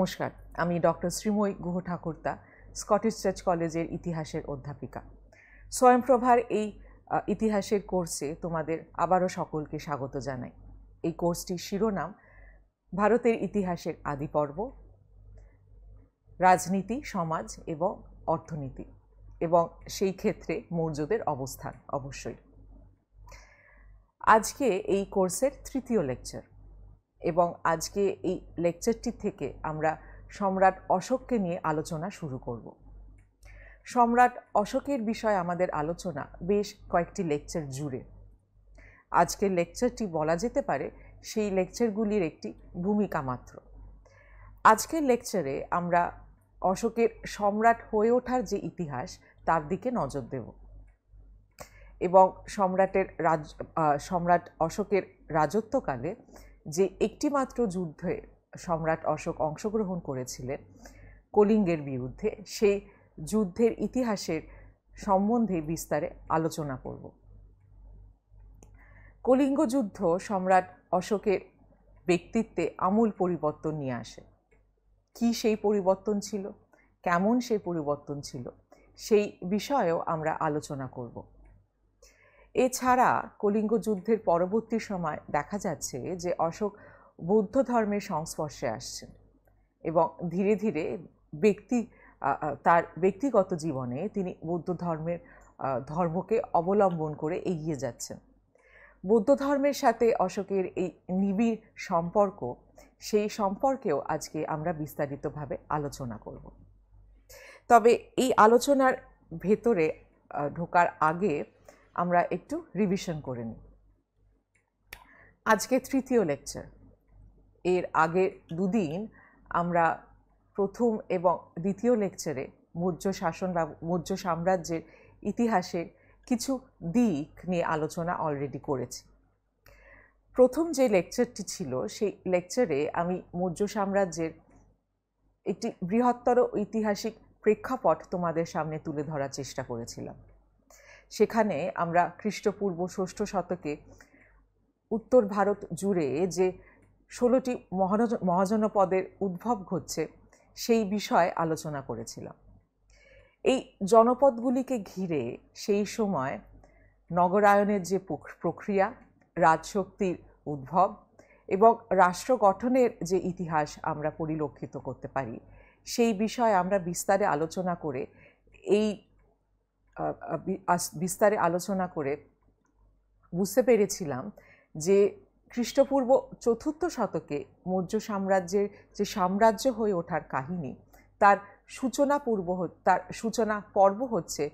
নমস্কার আমি doctor Sreemoyee Guha Thakurta Scottish Church কলেজের ইতিহাসের অধ্যাপিকা স্বয়ংপ্রভার এই ইতিহাসের কোর্সে তোমাদের আবারও সকলকে স্বাগত জানাই এই কোর্সটির শিরোনাম ভারতের ইতিহাসের আদিপর্ব রাজনীতি সমাজ এবং অর্থনীতি এবং সেই ক্ষেত্রে মৌর্যদের অবস্থান অবশ্যই আজকে এই কোর্সের তৃতীয় লেকচার এবং আজকে এই লেকচারটি থেকে আমরা সম্রাট অশোককে নিয়ে আলোচনা শুরু করব সম্রাট অশোকের বিষয়ে আমাদের আলোচনা বেশ কয়েকটি লেকচার জুড়ে আজকের লেকচারটি বলা যেতে পারে সেই লেকচারগুলির একটি ভূমিকা মাত্র আজকের লেকচারে আমরা অশোকের সম্রাট হয়ে ওঠার যে ইতিহাস তার দিকে নজর দেব এবং সম্রাটের রাজ সম্রাট অশোকের রাজত্বকালে যে একটিমাত্র যুদ্ধে সম্রাট অশোক অংশগ্রহণ করেছিলেন কলিঙ্গের বিরুদ্ধে সেই যুদ্ধের ইতিহাসের সম্বন্ধে বিস্তারে আলোচনা করব কলিঙ্গ যুদ্ধ সম্রাট অশোকের ব্যক্তিত্বে আমূল পরিবর্তন নিয়ে আসে কি সেই পরিবর্তন ছিল কেমন সেই পরিবর্তন ছিল সেই বিষয়েও আমরা আলোচনা করব এছাড়া কলিঙ্গ যুদ্ধের পরবর্তী সময় দেখা যাচ্ছে যে অশোক বৌদ্ধ ধর্মের সংস্পর্শে আসছেন এবং ধীরে ধীরে ব্যক্তি তার ব্যক্তিগত জীবনে তিনি বৌদ্ধ ধর্মের ধর্মকে অবলম্বন করে এগিয়ে যাচ্ছেন বৌদ্ধ ধর্মের সাথে অশোকের এই নিবিড় সম্পর্ক সেই সম্পর্কেও আজকে আমরা বিস্তারিতভাবে আলোচনা করব তবে এই আলোচনার ভেতরে ঢোকার আগে আমরা একটু রিভিশন করে নিই আজকে তৃতীয় লেকচার এর আগের দুদিন আমরা প্রথম এবং দ্বিতীয় লেকচারে মৌর্য শাসন বা মৌর্য সাম্রাজ্যের ইতিহাসের কিছু দিক নিয়ে আলোচনা অলরেডি করেছি প্রথম যে লেকচারটি ছিল সেই লেকচারে আমি মৌর্য সাম্রাজ্যের একটি বৃহত্তর ঐতিহাসিক প্রেক্ষাপট তোমাদের সামনে তুলে ধরার চেষ্টা করেছিলাম সেখানে আমরা খ্রিস্টপূর্ব ষষ্ঠ শতকে উত্তর ভারত জুড়ে যে ষোলোটি মহাজনপদের উদ্ভব ঘটছে সেই বিষয়ে আলোচনা করেছিলাম এই জনপদগুলিকে ঘিরে সেই সময় নগরায়নের যে প্রক্রিয়া রাজশক্তির উদ্ভব এবং রাষ্ট্র গঠনের যে ইতিহাস আমরা পরিলক্ষিত করতে পারি সেই বিষয়ে আমরা বিস্তারে আলোচনা করে এই বিস্তারে আলোচনা করে বুঝতে পেরেছিলাম যে খ্রিস্টপূর্ব চতুর্থ শতকে মৌর্য সাম্রাজ্যের যে সাম্রাজ্য হয়ে ওঠার কাহিনী তার সূচনা পূর্ব তার সূচনা পর্ব হচ্ছে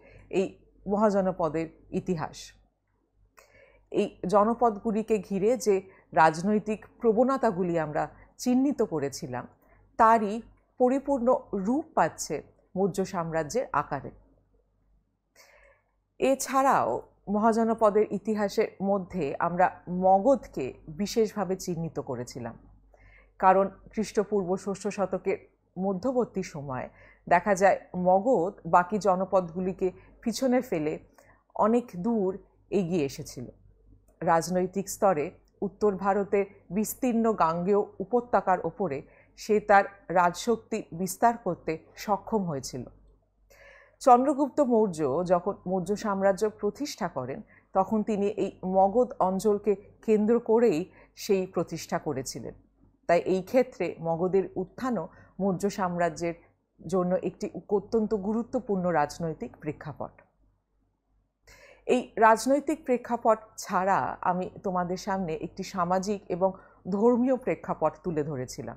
এই মহাজনপদের ইতিহাস এই জনপদগুলিকে ঘিরে যে রাজনৈতিক প্রবণতাগুলি আমরা চিহ্নিত করেছিলাম তারই পরিপূর্ণ রূপ পাচ্ছে মৌর্য সাম্রাজ্যের আকারে এছাড়াও মহাজনপদের ইতিহাসের মধ্যে আমরা মগধকে বিশেষভাবে চিহ্নিত করেছিলাম কারণ খ্রিস্টপূর্ব ষষ্ঠ শতকের মধ্যবর্তী সময় দেখা যায় মগধ বাকি জনপদগুলিকে পিছনে ফেলে অনেক দূর এগিয়ে এসেছিল রাজনৈতিক স্তরে উত্তর ভারতের বিস্তীর্ণ গাঙ্গেয় উপত্যকার ওপরে সে তার রাজশক্তি বিস্তার করতে সক্ষম হয়েছিল চন্দ্রগুপ্ত মৌর্য যখন মৌর্য সাম্রাজ্য প্রতিষ্ঠা করেন তখন তিনি এই মগধ অঞ্চলকে কেন্দ্র করেই সেই প্রতিষ্ঠা করেছিলেন তাই এই ক্ষেত্রে মগধের উত্থানও মৌর্য সাম্রাজ্যের জন্য একটি অত্যন্ত গুরুত্বপূর্ণ রাজনৈতিক প্রেক্ষাপট এই রাজনৈতিক প্রেক্ষাপট ছাড়া আমি তোমাদের সামনে একটি সামাজিক এবং ধর্মীয় প্রেক্ষাপট তুলে ধরেছিলাম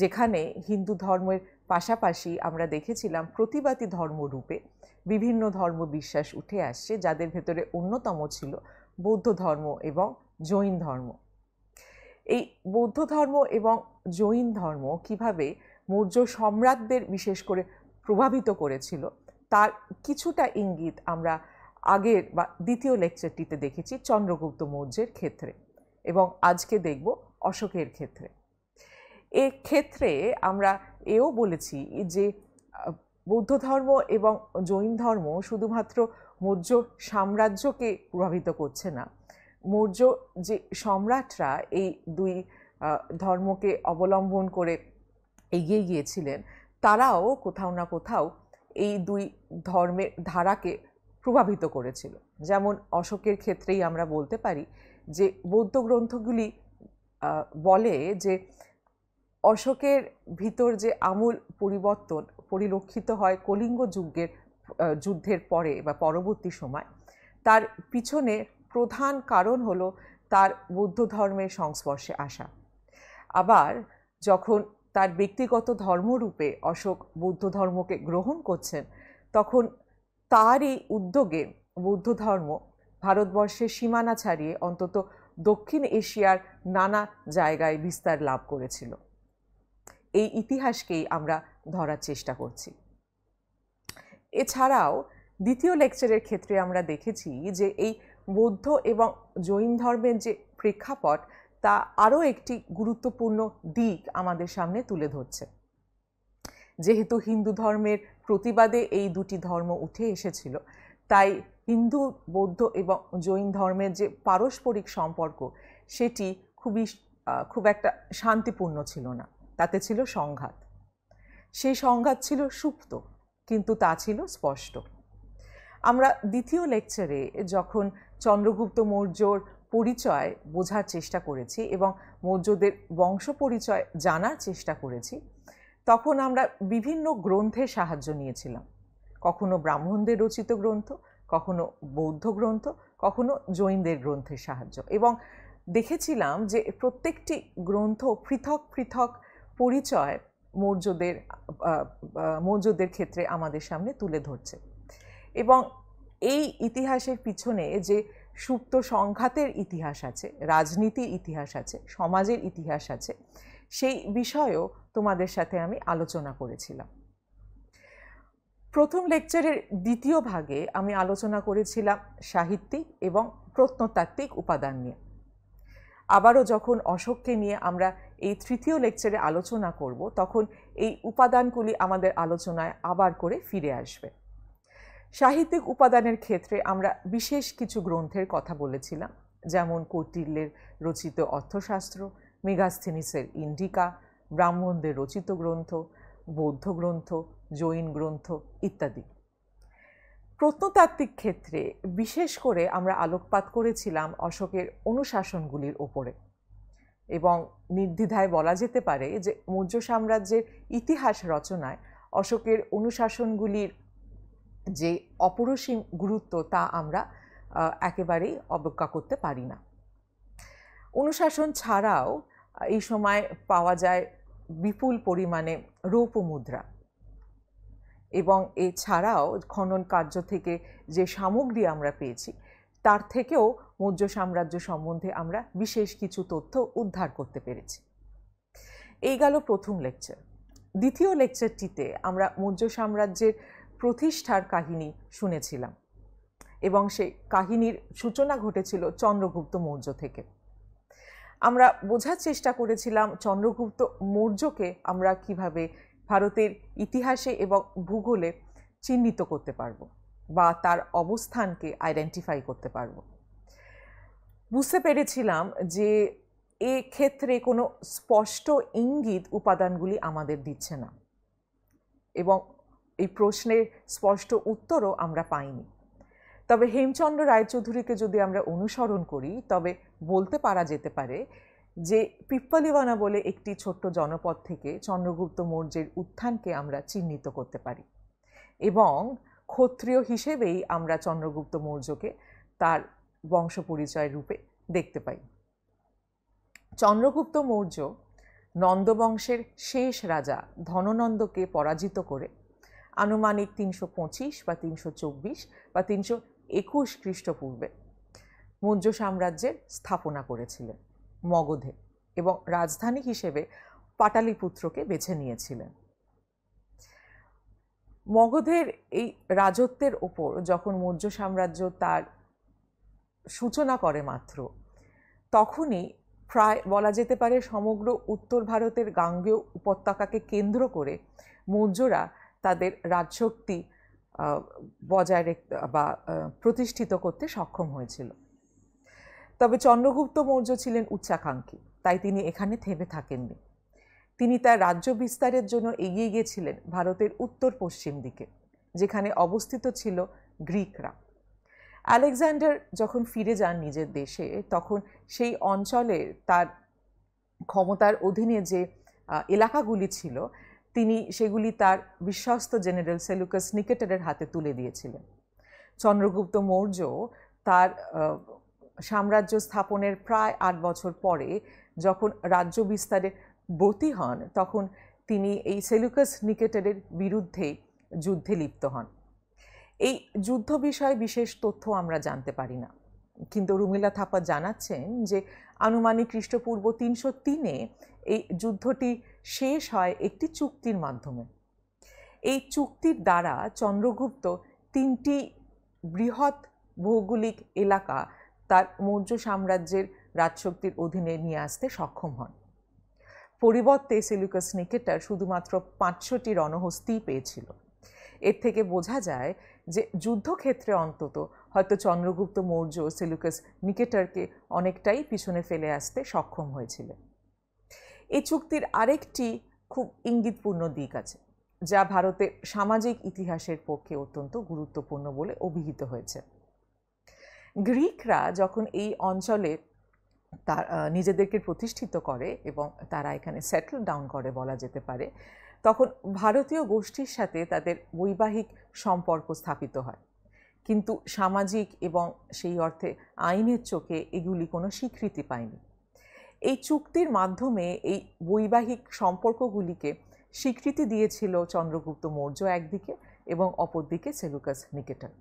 যেখানে হিন্দু ধর্মের পাশাপাশি আমরা দেখেছিলাম প্রতিবাদী ধর্মরূপে বিভিন্ন ধর্ম বিশ্বাস উঠে আসছে যাদের ভেতরে অন্যতম ছিল বৌদ্ধ ধর্ম এবং জৈন ধর্ম এই বৌদ্ধ ধর্ম এবং জৈন ধর্ম কিভাবে মৌর্য সম্রাটদের বিশেষ করে প্রভাবিত করেছিল তার কিছুটা ইঙ্গিত আমরা আগের বা দ্বিতীয় লেকচারটিতে দেখেছি চন্দ্রগুপ্ত মৌর্যের ক্ষেত্রে এবং আজকে দেখব অশোকের ক্ষেত্রে এর ক্ষেত্রে আমরা এও বলেছি যে বৌদ্ধ ধর্ম এবং জৈন ধর্ম শুধুমাত্র মৌর্য সাম্রাজ্যকে প্রভাবিত করছে না মৌর্য যে সম্রাটরা এই দুই ধর্মকে অবলম্বন করে এগিয়ে গিয়েছিলেন তারাও কোথাও না কোথাও এই দুই ধর্মের ধারাকে প্রভাবিত করেছিল যেমন অশোকের ক্ষেত্রেই আমরা বলতে পারি যে বৌদ্ধ গ্রন্থগুলি বলে যে অশোকের ভিতর যে আমূল পরিবর্তন পরিলক্ষিত হয় কলিঙ্গ যুগের যুদ্ধের পরে বা পরবর্তী সময় তার পিছনে প্রধান কারণ হলো তার বৌদ্ধ ধর্মের সংস্পর্শে আসা আবার যখন তার ব্যক্তিগত ধর্মরূপে অশোক বৌদ্ধ ধর্মকে গ্রহণ করছেন তখন তারই উদ্যোগে বৌদ্ধ ধর্ম ভারতবর্ষের সীমানা ছাড়িয়ে অন্তত দক্ষিণ এশিয়ার নানা জায়গায় বিস্তার লাভ করেছিল এই ইতিহাসকেই আমরা ধরার চেষ্টা করছি এছাড়াও দ্বিতীয় লেকচারের ক্ষেত্রে আমরা দেখেছি যে এই বৌদ্ধ এবং জৈন ধর্মের যে প্রেক্ষাপট তা আরও একটি গুরুত্বপূর্ণ দিক আমাদের সামনে তুলে ধরছে যেহেতু হিন্দু ধর্মের প্রতিবাদে এই দুটি ধর্ম উঠে এসেছিল তাই হিন্দু বৌদ্ধ এবং জৈন ধর্মের যে পারস্পরিক সম্পর্ক সেটি খুবই খুব একটা শান্তিপূর্ণ ছিল না তাতে ছিল সংঘাত সেই সংঘাত ছিল সুপ্ত কিন্তু তা ছিল স্পষ্ট আমরা দ্বিতীয় লেকচারে যখন চন্দ্রগুপ্ত মৌর্যর পরিচয় বোঝার চেষ্টা করেছি এবং মৌর্যদের বংশ পরিচয় জানার চেষ্টা করেছি তখন আমরা বিভিন্ন গ্রন্থের সাহায্য নিয়েছিলাম কখনো ব্রাহ্মণদের রচিত গ্রন্থ কখনো বৌদ্ধ গ্রন্থ কখনো জৈনদের গ্রন্থের সাহায্য এবং দেখেছিলাম যে প্রত্যেকটি গ্রন্থ পৃথক পৃথক পরিচয় মৌর্যদের মৌর্যদের ক্ষেত্রে আমাদের সামনে তুলে ধরছে এবং এই ইতিহাসের পিছনে যে সুপ্ত সংঘাতের ইতিহাস আছে রাজনীতির ইতিহাস আছে সমাজের ইতিহাস আছে সেই বিষয়েও তোমাদের সাথে আমি আলোচনা করেছিলাম প্রথম লেকচারের দ্বিতীয় ভাগে আমি আলোচনা করেছিলাম সাহিত্যিক এবং প্রত্নতাত্ত্বিক উপাদান নিয়ে আবারও যখন অশোককে নিয়ে আমরা এই তৃতীয় লেকচারে আলোচনা করব তখন এই উপাদানগুলি আমাদের আলোচনায় আবার করে ফিরে আসবে সাহিত্যিক উপাদানের ক্ষেত্রে আমরা বিশেষ কিছু গ্রন্থের কথা বলেছিলাম যেমন কৌটিল্যের রচিত অর্থশাস্ত্র মেগাস্থেনিসের ইন্ডিকা ব্রাহ্মণদের রচিত গ্রন্থ বৌদ্ধ গ্রন্থ জৈন গ্রন্থ ইত্যাদি প্রত্নতাত্ত্বিক ক্ষেত্রে বিশেষ করে আমরা আলোকপাত করেছিলাম অশোকের অনুশাসনগুলির ওপরে এবং নির্দ্বিধায় বলা যেতে পারে যে মৌর্য সাম্রাজ্যের ইতিহাস রচনায় অশোকের অনুশাসনগুলির যে অপরসীম গুরুত্ব তা আমরা একেবারেই অবজ্ঞা করতে পারি না অনুশাসন ছাড়াও এই সময় পাওয়া যায় বিপুল পরিমাণে রৌপ্য মুদ্রা এবং এছাড়াও খনন কার্য থেকে যে সামগ্রী আমরা পেয়েছি তার থেকেও মৌর্য সাম্রাজ্য সম্বন্ধে আমরা বিশেষ কিছু তথ্য উদ্ধার করতে পেরেছি এই গেল প্রথম লেকচার দ্বিতীয় লেকচারটিতে আমরা মৌর্য সাম্রাজ্যের প্রতিষ্ঠার কাহিনী শুনেছিলাম এবং সেই কাহিনীর সূচনা ঘটেছিল চন্দ্রগুপ্ত মৌর্য থেকে আমরা বোঝার চেষ্টা করেছিলাম চন্দ্রগুপ্ত মৌর্যকে আমরা কিভাবে ভারতের ইতিহাসে এবং ভূগোলে চিহ্নিত করতে পারবো বা তার অবস্থানকে আইডেন্টিফাই করতে পারবো বুঝতে পেরেছিলাম যে এ ক্ষেত্রে কোনো স্পষ্ট ইঙ্গিত উপাদানগুলি আমাদের দিচ্ছে না এবং এই প্রশ্নের স্পষ্ট উত্তরও আমরা পাইনি তবে হেমচন্দ্র রায়চৌধুরীকে যদি আমরা অনুসরণ করি তবে বলতে পারা যেতে পারে যে পিপ্পলিওয়ানা বলে একটি ছোট্ট জনপদ থেকে চন্দ্রগুপ্ত মৌর্যের উত্থানকে আমরা চিহ্নিত করতে পারি এবং ক্ষত্রিয় হিসেবেই আমরা চন্দ্রগুপ্ত মৌর্যকে তার বংশ পরিচয় রূপে দেখতে পাই চন্দ্রগুপ্ত মৌর্য নন্দবংশের শেষ রাজা ধননন্দকে পরাজিত করে আনুমানিক তিনশো পঁচিশ বা তিনশো চব্বিশ বা তিনশো একুশ খ্রিস্টপূর্বে মৌর্য সাম্রাজ্যের স্থাপনা করেছিলেন মগধে এবং রাজধানী হিসেবে পাটালিপুত্রকে বেছে নিয়েছিলেন মগধের এই রাজত্বের ওপর যখন মৌর্য সাম্রাজ্য তার সূচনা করে মাত্র তখনই প্রায় বলা যেতে পারে সমগ্র উত্তর ভারতের গাঙ্গেয় উপত্যকাকে কেন্দ্র করে মৌর্যরা তাদের রাজশক্তি বজায় রেখ বা প্রতিষ্ঠিত করতে সক্ষম হয়েছিল তবে চন্দ্রগুপ্ত মৌর্য ছিলেন উচ্চাকাঙ্ক্ষী তাই তিনি এখানে থেমে থাকেননি তিনি তার রাজ্য বিস্তারের জন্য এগিয়ে গিয়েছিলেন ভারতের উত্তর পশ্চিম দিকে যেখানে অবস্থিত ছিল গ্রিকরা আলেকজান্ডার যখন ফিরে যান নিজের দেশে তখন সেই অঞ্চলে তার ক্ষমতার অধীনে যে এলাকাগুলি ছিল তিনি সেগুলি তার বিশ্বস্ত জেনারেল সেলুকাস নিকেটারের হাতে তুলে দিয়েছিলেন চন্দ্রগুপ্ত মৌর্য তার সাম্রাজ্য স্থাপনের প্রায় আট বছর পরে যখন রাজ্য বিস্তারে ব্রতী হন তখন তিনি এই সেলুকাস নিকেটারের বিরুদ্ধে যুদ্ধে লিপ্ত হন এই যুদ্ধ বিষয়ে বিশেষ তথ্য আমরা জানতে পারি না কিন্তু রুমিলা থাপা জানাচ্ছেন যে আনুমানিক খ্রিস্টপূর্ব তিনশো তিনে এই যুদ্ধটি শেষ হয় একটি চুক্তির মাধ্যমে এই চুক্তির দ্বারা চন্দ্রগুপ্ত তিনটি বৃহৎ ভৌগোলিক এলাকা তার মৌর্য সাম্রাজ্যের রাজশক্তির অধীনে নিয়ে আসতে সক্ষম হন পরিবর্তে সেলুকাস নিকেটার শুধুমাত্র পাঁচশোটি রণহস্তি পেয়েছিল এর থেকে বোঝা যায় যে যুদ্ধক্ষেত্রে অন্তত হয়তো চন্দ্রগুপ্ত মৌর্য সেলুকাস নিকেটারকে অনেকটাই পিছনে ফেলে আসতে সক্ষম হয়েছিল এই চুক্তির আরেকটি খুব ইঙ্গিতপূর্ণ দিক আছে যা ভারতের সামাজিক ইতিহাসের পক্ষে অত্যন্ত গুরুত্বপূর্ণ বলে অভিহিত হয়েছে গ্রিকরা যখন এই অঞ্চলে তার নিজেদেরকে প্রতিষ্ঠিত করে এবং তারা এখানে সেটল ডাউন করে বলা যেতে পারে তখন ভারতীয় গোষ্ঠীর সাথে তাদের বৈবাহিক সম্পর্ক স্থাপিত হয় কিন্তু সামাজিক এবং সেই অর্থে আইনের চোখে এগুলি কোনো স্বীকৃতি পায়নি এই চুক্তির মাধ্যমে এই বৈবাহিক সম্পর্কগুলিকে স্বীকৃতি দিয়েছিল চন্দ্রগুপ্ত মৌর্য একদিকে এবং অপরদিকে সেলুকাস নিকেটন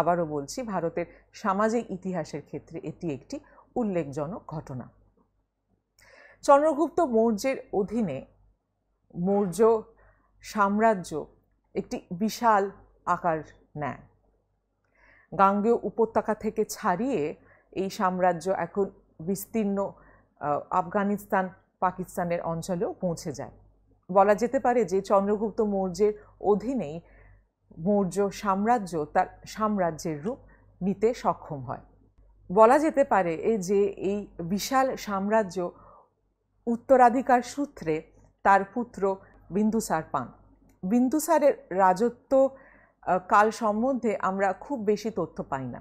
আবারও বলছি ভারতের সামাজিক ইতিহাসের ক্ষেত্রে এটি একটি উল্লেখজনক ঘটনা চন্দ্রগুপ্ত মৌর্যের অধীনে মৌর্য সাম্রাজ্য একটি বিশাল আকার নেয় গাঙ্গেয় উপত্যকা থেকে ছাড়িয়ে এই সাম্রাজ্য এখন বিস্তীর্ণ আফগানিস্তান পাকিস্তানের অঞ্চলেও পৌঁছে যায় বলা যেতে পারে যে চন্দ্রগুপ্ত মৌর্যের অধীনেই মৌর্য সাম্রাজ্য তার সাম্রাজ্যের রূপ নিতে সক্ষম হয় বলা যেতে পারে এই যে এই বিশাল সাম্রাজ্য উত্তরাধিকার সূত্রে তার পুত্র বিন্দুসার পান বিন্দুসারের রাজত্ব কাল সম্বন্ধে আমরা খুব বেশি তথ্য পাই না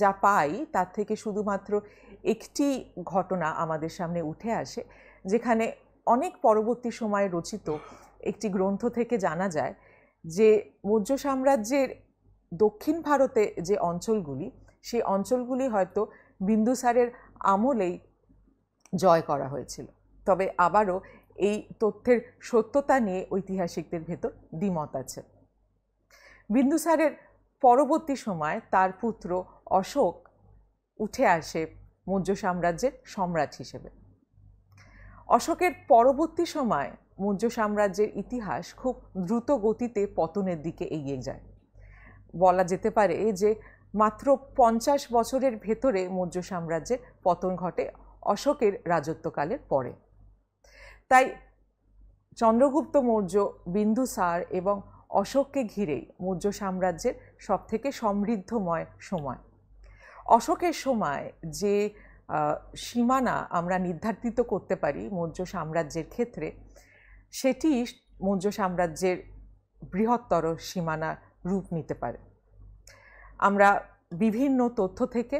যা পাই তার থেকে শুধুমাত্র একটি ঘটনা আমাদের সামনে উঠে আসে যেখানে অনেক পরবর্তী সময়ে রচিত একটি গ্রন্থ থেকে জানা যায় যে মৌর্য সাম্রাজ্যের দক্ষিণ ভারতে যে অঞ্চলগুলি সেই অঞ্চলগুলি হয়তো বিন্দুসারের আমলেই জয় করা হয়েছিল তবে আবারও এই তথ্যের সত্যতা নিয়ে ঐতিহাসিকদের ভেতর দ্বিমত আছে বিন্দুসারের পরবর্তী সময় তার পুত্র অশোক উঠে আসে মৌর্য সাম্রাজ্যের সম্রাট হিসেবে অশোকের পরবর্তী সময় মৌর্য সাম্রাজ্যের ইতিহাস খুব দ্রুত গতিতে পতনের দিকে এগিয়ে যায় বলা যেতে পারে যে মাত্র পঞ্চাশ বছরের ভেতরে মৌর্য সাম্রাজ্যের পতন ঘটে অশোকের রাজত্বকালের পরে তাই চন্দ্রগুপ্ত মৌর্য বিন্দুসার এবং অশোককে ঘিরেই মৌর্য সাম্রাজ্যের সবথেকে সমৃদ্ধময় সময় অশোকের সময় যে সীমানা আমরা নির্ধারিত করতে পারি মৌর্য সাম্রাজ্যের ক্ষেত্রে সেটি মৌর্য সাম্রাজ্যের বৃহত্তর সীমানা রূপ নিতে পারে আমরা বিভিন্ন তথ্য থেকে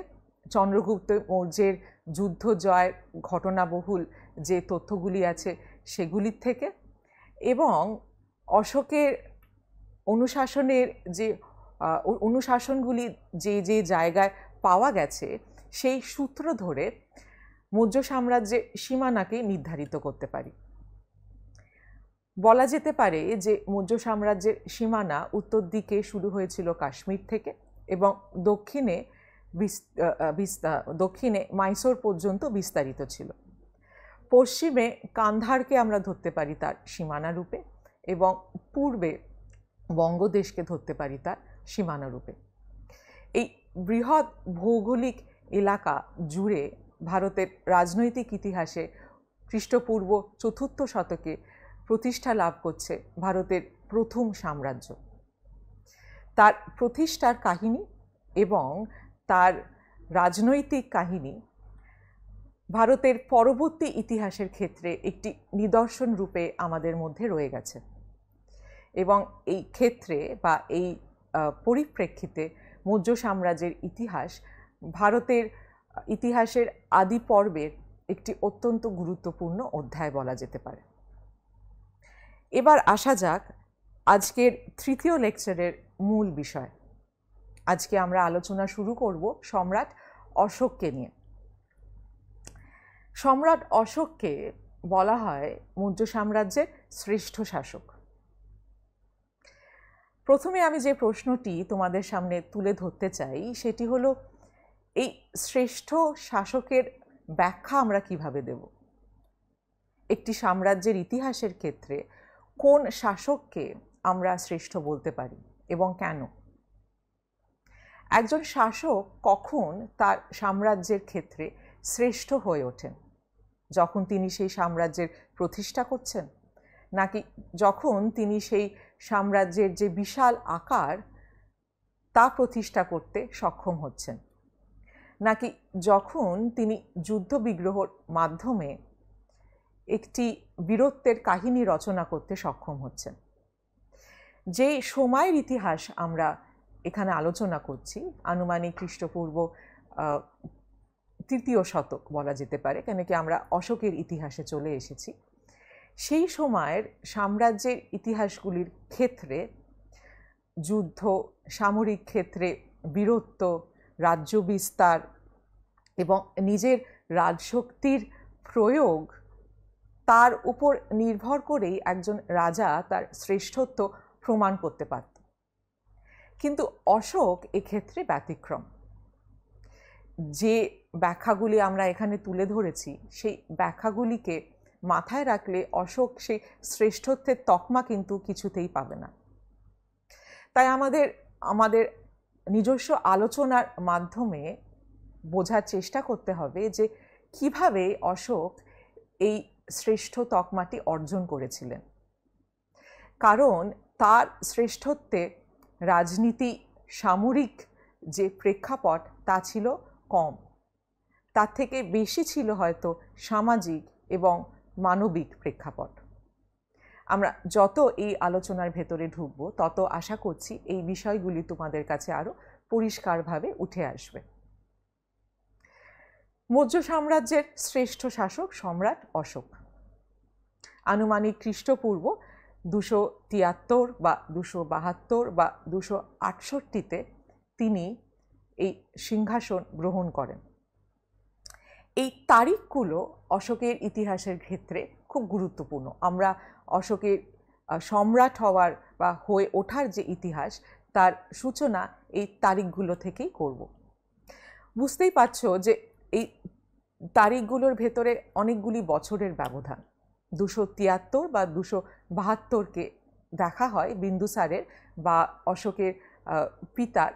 চন্দ্রগুপ্ত মৌর্যের যুদ্ধ জয়ের ঘটনাবহুল যে তথ্যগুলি আছে সেগুলির থেকে এবং অশোকের অনুশাসনের যে অনুশাসনগুলি যে যে জায়গায় পাওয়া গেছে সেই সূত্র ধরে মৌর্য সাম্রাজ্যের সীমানাকে নির্ধারিত করতে পারি বলা যেতে পারে যে মৌর্য সাম্রাজ্যের সীমানা উত্তর দিকে শুরু হয়েছিল কাশ্মীর থেকে এবং দক্ষিণে দক্ষিণে মাইসোর পর্যন্ত বিস্তারিত ছিল পশ্চিমে কান্ধারকে আমরা ধরতে পারি তার সীমানা রূপে এবং পূর্বে বঙ্গদেশকে ধরতে পারি তার সীমানা রূপে এই বৃহৎ ভৌগোলিক এলাকা জুড়ে ভারতের রাজনৈতিক ইতিহাসে খ্রিস্টপূর্ব চতুর্থ শতকে প্রতিষ্ঠা লাভ করছে ভারতের প্রথম সাম্রাজ্য তার প্রতিষ্ঠার কাহিনী এবং তার রাজনৈতিক কাহিনী ভারতের পরবর্তী ইতিহাসের ক্ষেত্রে একটি নিদর্শন রূপে আমাদের মধ্যে রয়ে গেছে এবং এই ক্ষেত্রে বা এই পরিপ্রেক্ষিতে মৌর্য সাম্রাজ্যের ইতিহাস ভারতের ইতিহাসের আদি পর্বের একটি অত্যন্ত গুরুত্বপূর্ণ অধ্যায় বলা যেতে পারে এবার আসা যাক আজকের তৃতীয় লেকচারের মূল বিষয় আজকে আমরা আলোচনা শুরু করব সম্রাট অশোককে নিয়ে সম্রাট অশোককে বলা হয় মৌর্য সাম্রাজ্যের শ্রেষ্ঠ শাসক প্রথমে আমি যে প্রশ্নটি তোমাদের সামনে তুলে ধরতে চাই সেটি হলো এই শ্রেষ্ঠ শাসকের ব্যাখ্যা আমরা কিভাবে দেব একটি সাম্রাজ্যের ইতিহাসের ক্ষেত্রে কোন শাসককে আমরা শ্রেষ্ঠ বলতে পারি এবং কেন একজন শাসক কখন তার সাম্রাজ্যের ক্ষেত্রে শ্রেষ্ঠ হয়ে ওঠেন যখন তিনি সেই সাম্রাজ্যের প্রতিষ্ঠা করছেন নাকি যখন তিনি সেই সাম্রাজ্যের যে বিশাল আকার তা প্রতিষ্ঠা করতে সক্ষম হচ্ছেন নাকি যখন তিনি যুদ্ধবিগ্রহর মাধ্যমে একটি বীরত্বের কাহিনী রচনা করতে সক্ষম হচ্ছেন যে সময়ের ইতিহাস আমরা এখানে আলোচনা করছি আনুমানিক খ্রিস্টপূর্ব তৃতীয় শতক বলা যেতে পারে কেন কি আমরা অশোকের ইতিহাসে চলে এসেছি সেই সময়ের সাম্রাজ্যের ইতিহাসগুলির ক্ষেত্রে যুদ্ধ সামরিক ক্ষেত্রে বীরত্ব রাজ্য বিস্তার এবং নিজের রাজশক্তির প্রয়োগ তার উপর নির্ভর করেই একজন রাজা তার শ্রেষ্ঠত্ব প্রমাণ করতে পারত কিন্তু অশোক এক্ষেত্রে ব্যতিক্রম যে ব্যাখ্যাগুলি আমরা এখানে তুলে ধরেছি সেই ব্যাখ্যাগুলিকে মাথায় রাখলে অশোক সেই শ্রেষ্ঠত্বের তকমা কিন্তু কিছুতেই পাবে না তাই আমাদের আমাদের নিজস্ব আলোচনার মাধ্যমে বোঝার চেষ্টা করতে হবে যে কিভাবে অশোক এই শ্রেষ্ঠ তকমাটি অর্জন করেছিলেন কারণ তার শ্রেষ্ঠত্বে রাজনীতি সামরিক যে প্রেক্ষাপট তা ছিল কম তার থেকে বেশি ছিল হয়তো সামাজিক এবং মানবিক প্রেক্ষাপট আমরা যত এই আলোচনার ভেতরে ঢুকবো তত আশা করছি এই বিষয়গুলি তোমাদের কাছে আরও পরিষ্কারভাবে উঠে আসবে মৌর্য সাম্রাজ্যের শ্রেষ্ঠ শাসক সম্রাট অশোক আনুমানিক খ্রিস্টপূর্ব দুশো তিয়াত্তর বা দুশো বাহাত্তর বা দুশো আটষট্টিতে তিনি এই সিংহাসন গ্রহণ করেন এই তারিখগুলো অশোকের ইতিহাসের ক্ষেত্রে খুব গুরুত্বপূর্ণ আমরা অশোকের সম্রাট হওয়ার বা হয়ে ওঠার যে ইতিহাস তার সূচনা এই তারিখগুলো থেকেই করব বুঝতেই পারছ যে এই তারিখগুলোর ভেতরে অনেকগুলি বছরের ব্যবধান দুশো তিয়াত্তর বা দুশো বাহাত্তরকে দেখা হয় বিন্দুসারের বা অশোকের পিতার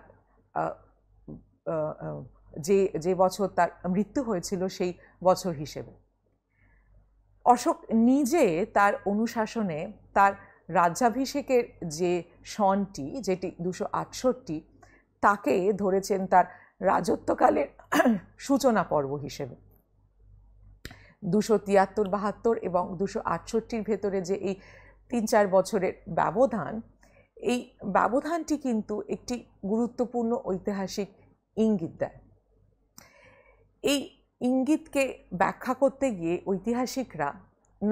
যে যে বছর তার মৃত্যু হয়েছিল সেই বছর হিসেবে অশোক নিজে তার অনুশাসনে তার রাজ্যাভিষেকের যে সনটি যেটি দুশো আটষট্টি তাকে ধরেছেন তার রাজত্বকালের সূচনা পর্ব হিসেবে দুশো তিয়াত্তর বাহাত্তর এবং দুশো আটষট্টির ভেতরে যে এই তিন চার বছরের ব্যবধান এই ব্যবধানটি কিন্তু একটি গুরুত্বপূর্ণ ঐতিহাসিক ইঙ্গিত দেয় এই ইঙ্গিতকে ব্যাখ্যা করতে গিয়ে ঐতিহাসিকরা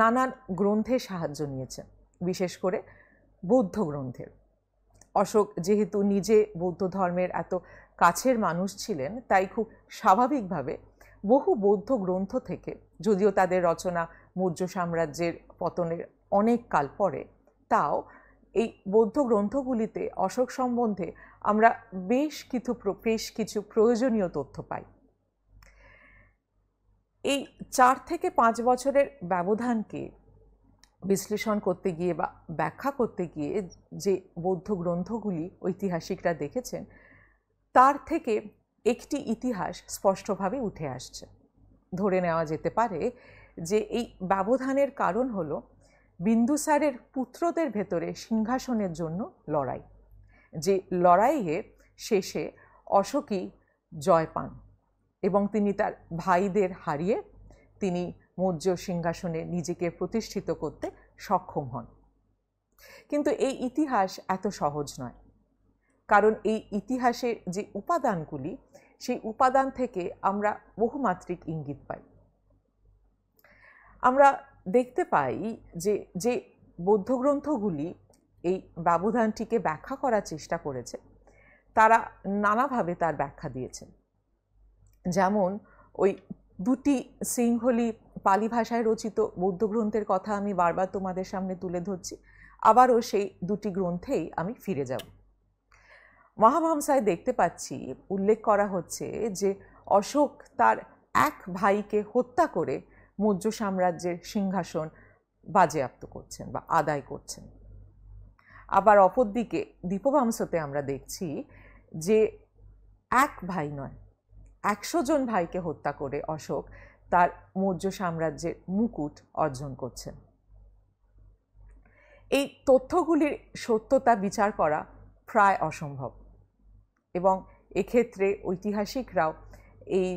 নানান গ্রন্থে সাহায্য নিয়েছেন বিশেষ করে বৌদ্ধ গ্রন্থের অশোক যেহেতু নিজে বৌদ্ধ ধর্মের এত কাছের মানুষ ছিলেন তাই খুব স্বাভাবিকভাবে বহু বৌদ্ধ গ্রন্থ থেকে যদিও তাদের রচনা মৌর্য সাম্রাজ্যের পতনের অনেক কাল পরে তাও এই বৌদ্ধ গ্রন্থগুলিতে অশোক সম্বন্ধে আমরা বেশ কিছু বেশ কিছু প্রয়োজনীয় তথ্য পাই এই চার থেকে পাঁচ বছরের ব্যবধানকে বিশ্লেষণ করতে গিয়ে বা ব্যাখ্যা করতে গিয়ে যে বৌদ্ধ গ্রন্থগুলি ঐতিহাসিকরা দেখেছেন তার থেকে একটি ইতিহাস স্পষ্টভাবে উঠে আসছে ধরে নেওয়া যেতে পারে যে এই ব্যবধানের কারণ হল বিন্দুসারের পুত্রদের ভেতরে সিংহাসনের জন্য লড়াই যে লড়াইয়ে শেষে অশোকই জয় পান এবং তিনি তার ভাইদের হারিয়ে তিনি মৌর্য সিংহাসনে নিজেকে প্রতিষ্ঠিত করতে সক্ষম হন কিন্তু এই ইতিহাস এত সহজ নয় কারণ এই ইতিহাসের যে উপাদানগুলি সেই উপাদান থেকে আমরা বহুমাত্রিক ইঙ্গিত পাই আমরা দেখতে পাই যে যে বৌদ্ধগ্রন্থগুলি এই ব্যবধানটিকে ব্যাখ্যা করার চেষ্টা করেছে তারা নানাভাবে তার ব্যাখ্যা দিয়েছেন যেমন ওই দুটি সিংহলি পালি ভাষায় রচিত বৌদ্ধ গ্রন্থের কথা আমি বারবার তোমাদের সামনে তুলে ধরছি আবারও সেই দুটি গ্রন্থেই আমি ফিরে যাব মহাভামসায় দেখতে পাচ্ছি উল্লেখ করা হচ্ছে যে অশোক তার এক ভাইকে হত্যা করে মৌর্য সাম্রাজ্যের সিংহাসন বাজেয়াপ্ত করছেন বা আদায় করছেন আবার অপরদিকে দীপভামসতে আমরা দেখছি যে এক ভাই নয় একশো জন ভাইকে হত্যা করে অশোক তার মৌর্য সাম্রাজ্যের মুকুট অর্জন করছেন এই তথ্যগুলির সত্যতা বিচার করা প্রায় অসম্ভব এবং এক্ষেত্রে ঐতিহাসিকরাও এই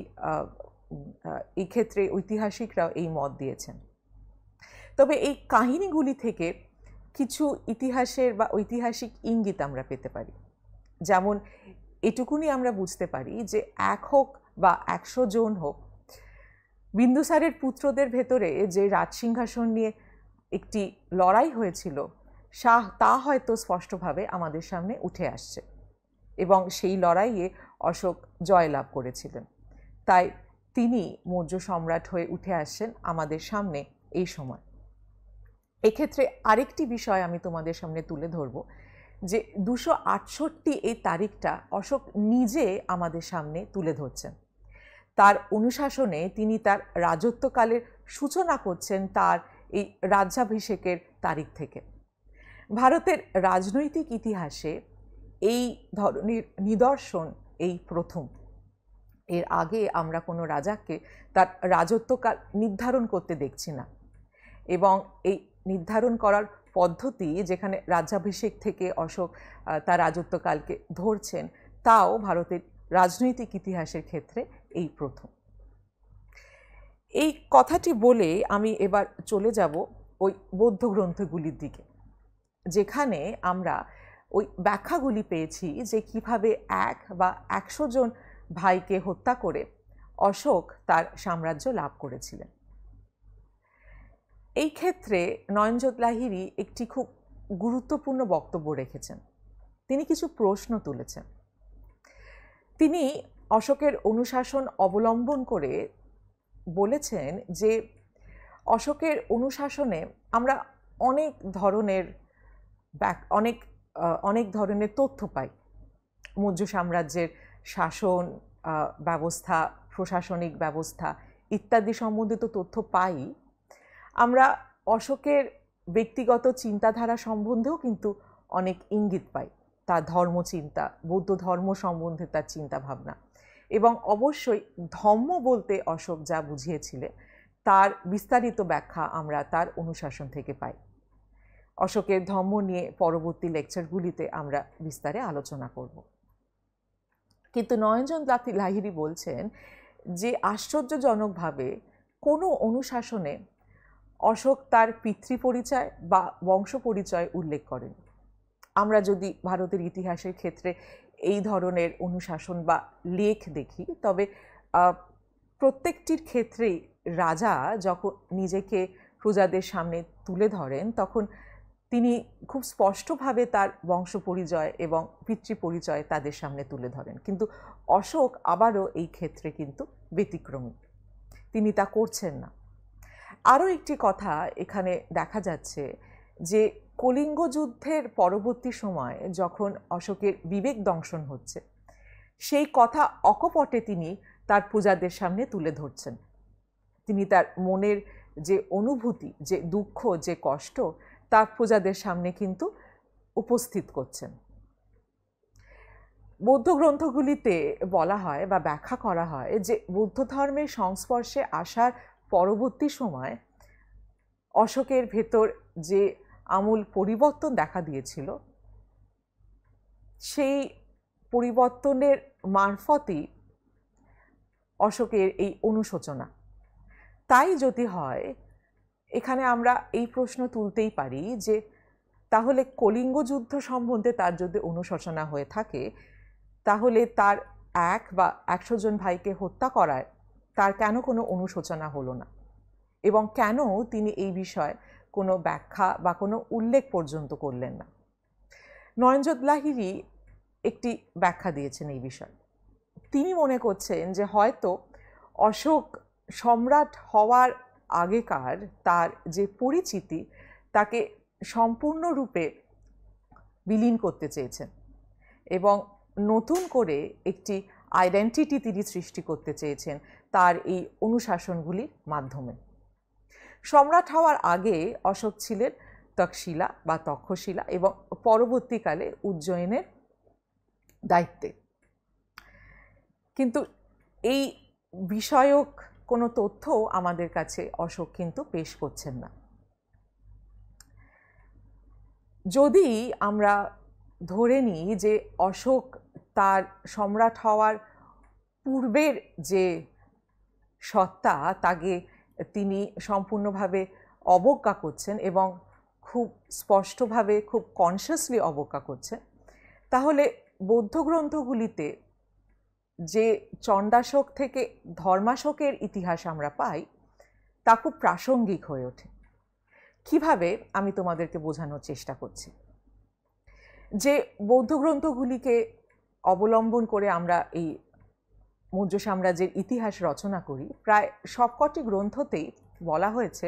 এক্ষেত্রে ঐতিহাসিকরাও এই মত দিয়েছেন তবে এই কাহিনীগুলি থেকে কিছু ইতিহাসের বা ঐতিহাসিক ইঙ্গিত আমরা পেতে পারি যেমন এটুকুনি আমরা বুঝতে পারি যে এক হোক বা একশো জন হোক বিন্দুসারের পুত্রদের ভেতরে যে রাজসিংহাসন নিয়ে একটি লড়াই হয়েছিল শাহ তা হয়তো স্পষ্টভাবে আমাদের সামনে উঠে আসছে এবং সেই লড়াইয়ে অশোক জয়লাভ করেছিলেন তাই তিনি মৌর্য সম্রাট হয়ে উঠে আসছেন আমাদের সামনে এই সময় এক্ষেত্রে আরেকটি বিষয় আমি তোমাদের সামনে তুলে ধরব যে দুশো আটষট্টি এই তারিখটা অশোক নিজে আমাদের সামনে তুলে ধরছেন তার অনুশাসনে তিনি তার রাজত্বকালের সূচনা করছেন তার এই রাজ্যাভিষেকের তারিখ থেকে ভারতের রাজনৈতিক ইতিহাসে এই ধরনের নিদর্শন এই প্রথম এর আগে আমরা কোনো রাজাকে তার রাজত্বকাল নির্ধারণ করতে দেখছি না এবং এই নির্ধারণ করার পদ্ধতি যেখানে রাজ্যাভিষেক থেকে অশোক তার রাজত্বকালকে ধরছেন তাও ভারতের রাজনৈতিক ইতিহাসের ক্ষেত্রে এই প্রথম এই কথাটি বলে আমি এবার চলে যাব ওই বৌদ্ধ গ্রন্থগুলির দিকে যেখানে আমরা ওই ব্যাখ্যাগুলি পেয়েছি যে কিভাবে এক বা একশো জন ভাইকে হত্যা করে অশোক তার সাম্রাজ্য লাভ করেছিলেন এই ক্ষেত্রে নয়নজোত লাহিরি একটি খুব গুরুত্বপূর্ণ বক্তব্য রেখেছেন তিনি কিছু প্রশ্ন তুলেছেন তিনি অশোকের অনুশাসন অবলম্বন করে বলেছেন যে অশোকের অনুশাসনে আমরা অনেক ধরনের অনেক অনেক ধরনের তথ্য পাই মৌর্য সাম্রাজ্যের শাসন ব্যবস্থা প্রশাসনিক ব্যবস্থা ইত্যাদি সম্বন্ধিত তথ্য পাই আমরা অশোকের ব্যক্তিগত চিন্তাধারা সম্বন্ধেও কিন্তু অনেক ইঙ্গিত পাই তার ধর্মচিন্তা বৌদ্ধ ধর্ম সম্বন্ধে তার চিন্তাভাবনা এবং অবশ্যই ধর্ম বলতে অশোক যা বুঝিয়েছিলেন তার বিস্তারিত ব্যাখ্যা আমরা তার অনুশাসন থেকে পাই অশোকের ধর্ম নিয়ে পরবর্তী লেকচারগুলিতে আমরা বিস্তারে আলোচনা করব কিন্তু নয়নজন লাহিরি বলছেন যে আশ্চর্যজনকভাবে কোনো অনুশাসনে অশোক তার পিতৃ পরিচয় বা বংশ পরিচয় উল্লেখ করেন আমরা যদি ভারতের ইতিহাসের ক্ষেত্রে এই ধরনের অনুশাসন বা লেখ দেখি তবে প্রত্যেকটির ক্ষেত্রেই রাজা যখন নিজেকে প্রজাদের সামনে তুলে ধরেন তখন তিনি খুব স্পষ্টভাবে তার বংশ পরিচয় এবং পিতৃ পরিচয় তাদের সামনে তুলে ধরেন কিন্তু অশোক আবারও এই ক্ষেত্রে কিন্তু ব্যতিক্রমী তিনি তা করছেন না আরও একটি কথা এখানে দেখা যাচ্ছে যে কলিঙ্গ যুদ্ধের পরবর্তী সময়ে যখন অশোকের বিবেক দংশন হচ্ছে সেই কথা অকপটে তিনি তার পূজাদের সামনে তুলে ধরছেন তিনি তার মনের যে অনুভূতি যে দুঃখ যে কষ্ট তার প্রজাদের সামনে কিন্তু উপস্থিত করছেন বৌদ্ধ গ্রন্থগুলিতে বলা হয় বা ব্যাখ্যা করা হয় যে বৌদ্ধ ধর্মের সংস্পর্শে আসার পরবর্তী সময় অশোকের ভেতর যে আমূল পরিবর্তন দেখা দিয়েছিল সেই পরিবর্তনের মারফতই অশোকের এই অনুশোচনা তাই যদি হয় এখানে আমরা এই প্রশ্ন তুলতেই পারি যে তাহলে কলিঙ্গ যুদ্ধ সম্বন্ধে তার যদি অনুশোচনা হয়ে থাকে তাহলে তার এক বা একশো জন ভাইকে হত্যা করায় তার কেন কোনো অনুশোচনা হলো না এবং কেন তিনি এই বিষয়ে কোনো ব্যাখ্যা বা কোনো উল্লেখ পর্যন্ত করলেন না নয়নজোত লাহিরি একটি ব্যাখ্যা দিয়েছেন এই বিষয়ে তিনি মনে করছেন যে হয়তো অশোক সম্রাট হওয়ার আগেকার তার যে পরিচিতি তাকে সম্পূর্ণরূপে বিলীন করতে চেয়েছেন এবং নতুন করে একটি আইডেন্টিটি তিনি সৃষ্টি করতে চেয়েছেন তার এই অনুশাসনগুলির মাধ্যমে সম্রাট হওয়ার আগে অশোক ছিলেন তক্ষশিলা বা তক্ষশিলা এবং পরবর্তীকালে উজ্জয়নের দায়িত্বে কিন্তু এই বিষয়ক কোনো তথ্য আমাদের কাছে অশোক কিন্তু পেশ করছেন না যদি আমরা ধরে নিই যে অশোক তার সম্রাট হওয়ার পূর্বের যে সত্তা তাকে তিনি সম্পূর্ণভাবে অবজ্ঞা করছেন এবং খুব স্পষ্টভাবে খুব কনসিয়াসলি অবজ্ঞা করছেন তাহলে বৌদ্ধ গ্রন্থগুলিতে যে চণ্ডাশোক থেকে ধর্মাশোকের ইতিহাস আমরা পাই তা খুব প্রাসঙ্গিক হয়ে ওঠে কিভাবে আমি তোমাদেরকে বোঝানোর চেষ্টা করছি যে বৌদ্ধ গ্রন্থগুলিকে অবলম্বন করে আমরা এই মৌর্য সাম্রাজ্যের ইতিহাস রচনা করি প্রায় সবকটি গ্রন্থতেই বলা হয়েছে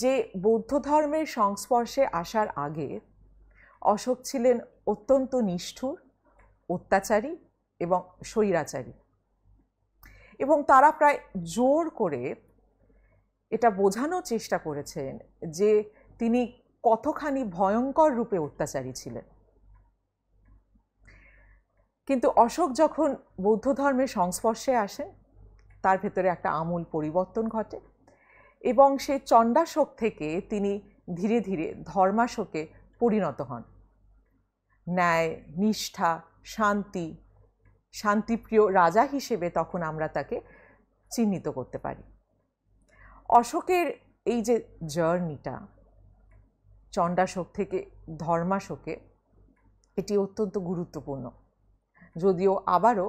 যে বৌদ্ধ ধর্মের সংস্পর্শে আসার আগে অশোক ছিলেন অত্যন্ত নিষ্ঠুর অত্যাচারী এবং স্বৈরাচারী এবং তারা প্রায় জোর করে এটা বোঝানোর চেষ্টা করেছেন যে তিনি কতখানি ভয়ঙ্কর রূপে অত্যাচারী ছিলেন কিন্তু অশোক যখন বৌদ্ধ ধর্মের সংস্পর্শে আসেন তার ভেতরে একটা আমূল পরিবর্তন ঘটে এবং সে চণ্ডাশোক থেকে তিনি ধীরে ধীরে ধর্মাশোকে পরিণত হন ন্যায় নিষ্ঠা শান্তি শান্তিপ্রিয় রাজা হিসেবে তখন আমরা তাকে চিহ্নিত করতে পারি অশোকের এই যে জার্নিটা চণ্ডাশোক থেকে ধর্মাশোকে এটি অত্যন্ত গুরুত্বপূর্ণ যদিও আবারও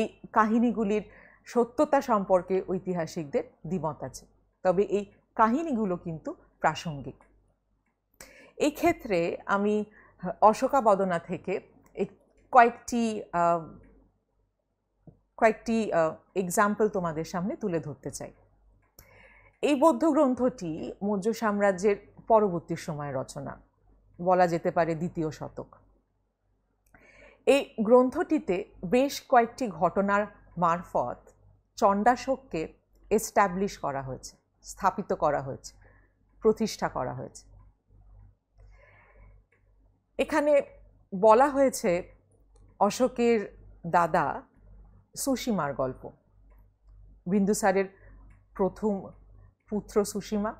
এই কাহিনীগুলির সত্যতা সম্পর্কে ঐতিহাসিকদের দ্বিমত আছে তবে এই কাহিনীগুলো কিন্তু প্রাসঙ্গিক এই ক্ষেত্রে আমি অশোকাবদনা থেকে কয়েকটি কয়েকটি এক্সাম্পল তোমাদের সামনে তুলে ধরতে চাই এই বৌদ্ধ গ্রন্থটি মৌর্য সাম্রাজ্যের পরবর্তী সময় রচনা বলা যেতে পারে দ্বিতীয় শতক এই গ্রন্থটিতে বেশ কয়েকটি ঘটনার মারফত চণ্ডাশোককে এস্টাবলিশ করা হয়েছে স্থাপিত করা হয়েছে প্রতিষ্ঠা করা হয়েছে এখানে বলা হয়েছে অশোকের দাদা সুশিমার গল্প বিন্দুসারের প্রথম পুত্র সুশিমা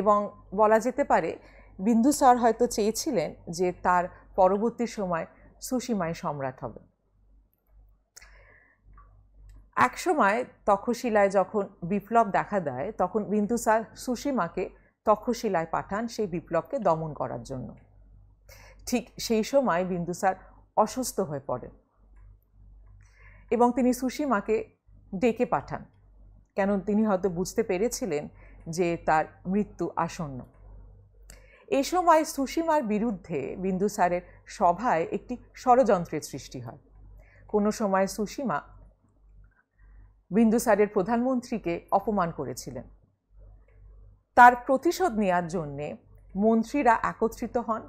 এবং বলা যেতে পারে বিন্দুসার হয়তো চেয়েছিলেন যে তার পরবর্তী সময় সুশিমায় সম্রাট হবে এক সময় তক্ষশিলায় যখন বিপ্লব দেখা দেয় তখন বিন্দুসার সুশিমাকে তক্ষশিলায় পাঠান সেই বিপ্লবকে দমন করার জন্য ঠিক সেই সময় বিন্দুসার অসুস্থ হয়ে পড়েন এবং তিনি সুশিমাকে ডেকে পাঠান কেন তিনি হয়তো বুঝতে পেরেছিলেন যে তার মৃত্যু আসন্ন এ সময় সুশিমার বিরুদ্ধে বিন্দুসারের সভায় একটি ষড়যন্ত্রের সৃষ্টি হয় কোনো সময় সুশিমা বিন্দুসারের প্রধানমন্ত্রীকে অপমান করেছিলেন তার প্রতিশোধ নেয়ার জন্যে মন্ত্রীরা একত্রিত হন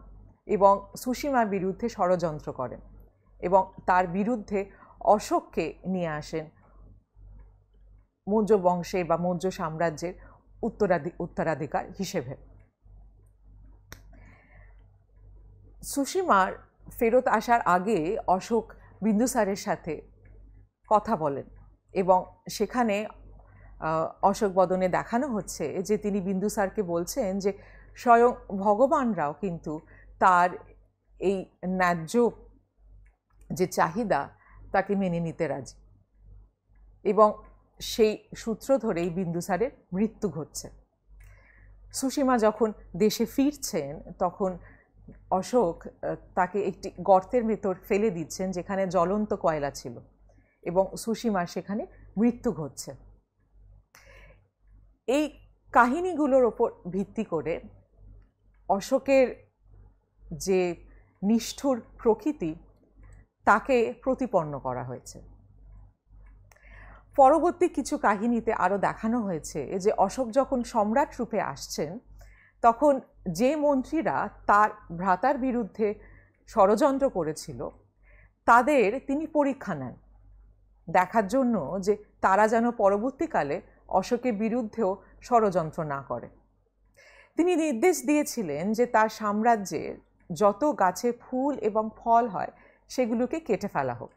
এবং সুশিমার বিরুদ্ধে ষড়যন্ত্র করেন এবং তার বিরুদ্ধে অশোককে নিয়ে আসেন মৌর্য বংশের বা মৌর্য সাম্রাজ্যের উত্তরাধি উত্তরাধিকার হিসেবে সুশিমার ফেরত আসার আগে অশোক বিন্দুসারের সাথে কথা বলেন এবং সেখানে অশোক বদনে দেখানো হচ্ছে যে তিনি বিন্দুসারকে বলছেন যে স্বয়ং ভগবানরাও কিন্তু তার এই ন্যায্য যে চাহিদা তাকে মেনে নিতে রাজি এবং সেই সূত্র ধরেই বিন্দুসারের মৃত্যু ঘটছে সুশিমা যখন দেশে ফিরছেন তখন অশোক তাকে একটি গর্তের ভেতর ফেলে দিচ্ছেন যেখানে জ্বলন্ত কয়লা ছিল এবং সুসীমার সেখানে মৃত্যু ঘটছে এই কাহিনীগুলোর ওপর ভিত্তি করে অশোকের যে নিষ্ঠুর প্রকৃতি তাকে প্রতিপন্ন করা হয়েছে পরবর্তী কিছু কাহিনীতে আরও দেখানো হয়েছে যে অশোক যখন সম্রাট রূপে আসছেন তখন যে মন্ত্রীরা তার ভ্রাতার বিরুদ্ধে ষড়যন্ত্র করেছিল তাদের তিনি পরীক্ষা নেন দেখার জন্য যে তারা যেন পরবর্তীকালে অশোকের বিরুদ্ধেও ষড়যন্ত্র না করে তিনি নির্দেশ দিয়েছিলেন যে তার সাম্রাজ্যের যত গাছে ফুল এবং ফল হয় সেগুলোকে কেটে ফেলা হোক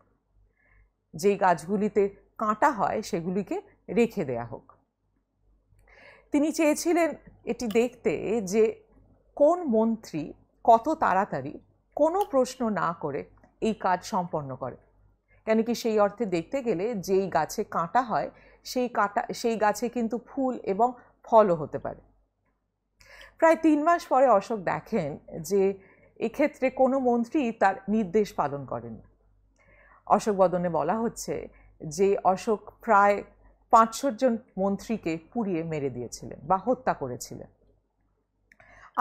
যেই গাছগুলিতে কাঁটা হয় সেগুলিকে রেখে দেয়া হোক তিনি চেয়েছিলেন এটি দেখতে যে কোন মন্ত্রী কত তাড়াতাড়ি কোনো প্রশ্ন না করে এই কাজ সম্পন্ন করে কেন কি সেই অর্থে দেখতে গেলে যেই গাছে কাঁটা হয় সেই কাঁটা সেই গাছে কিন্তু ফুল এবং ফলও হতে পারে প্রায় তিন মাস পরে অশোক দেখেন যে এক্ষেত্রে কোনো মন্ত্রী তার নির্দেশ পালন করেন অশোকবদনে বলা হচ্ছে যে অশোক প্রায় পাঁচশো জন মন্ত্রীকে পুড়িয়ে মেরে দিয়েছিলেন বা হত্যা করেছিলেন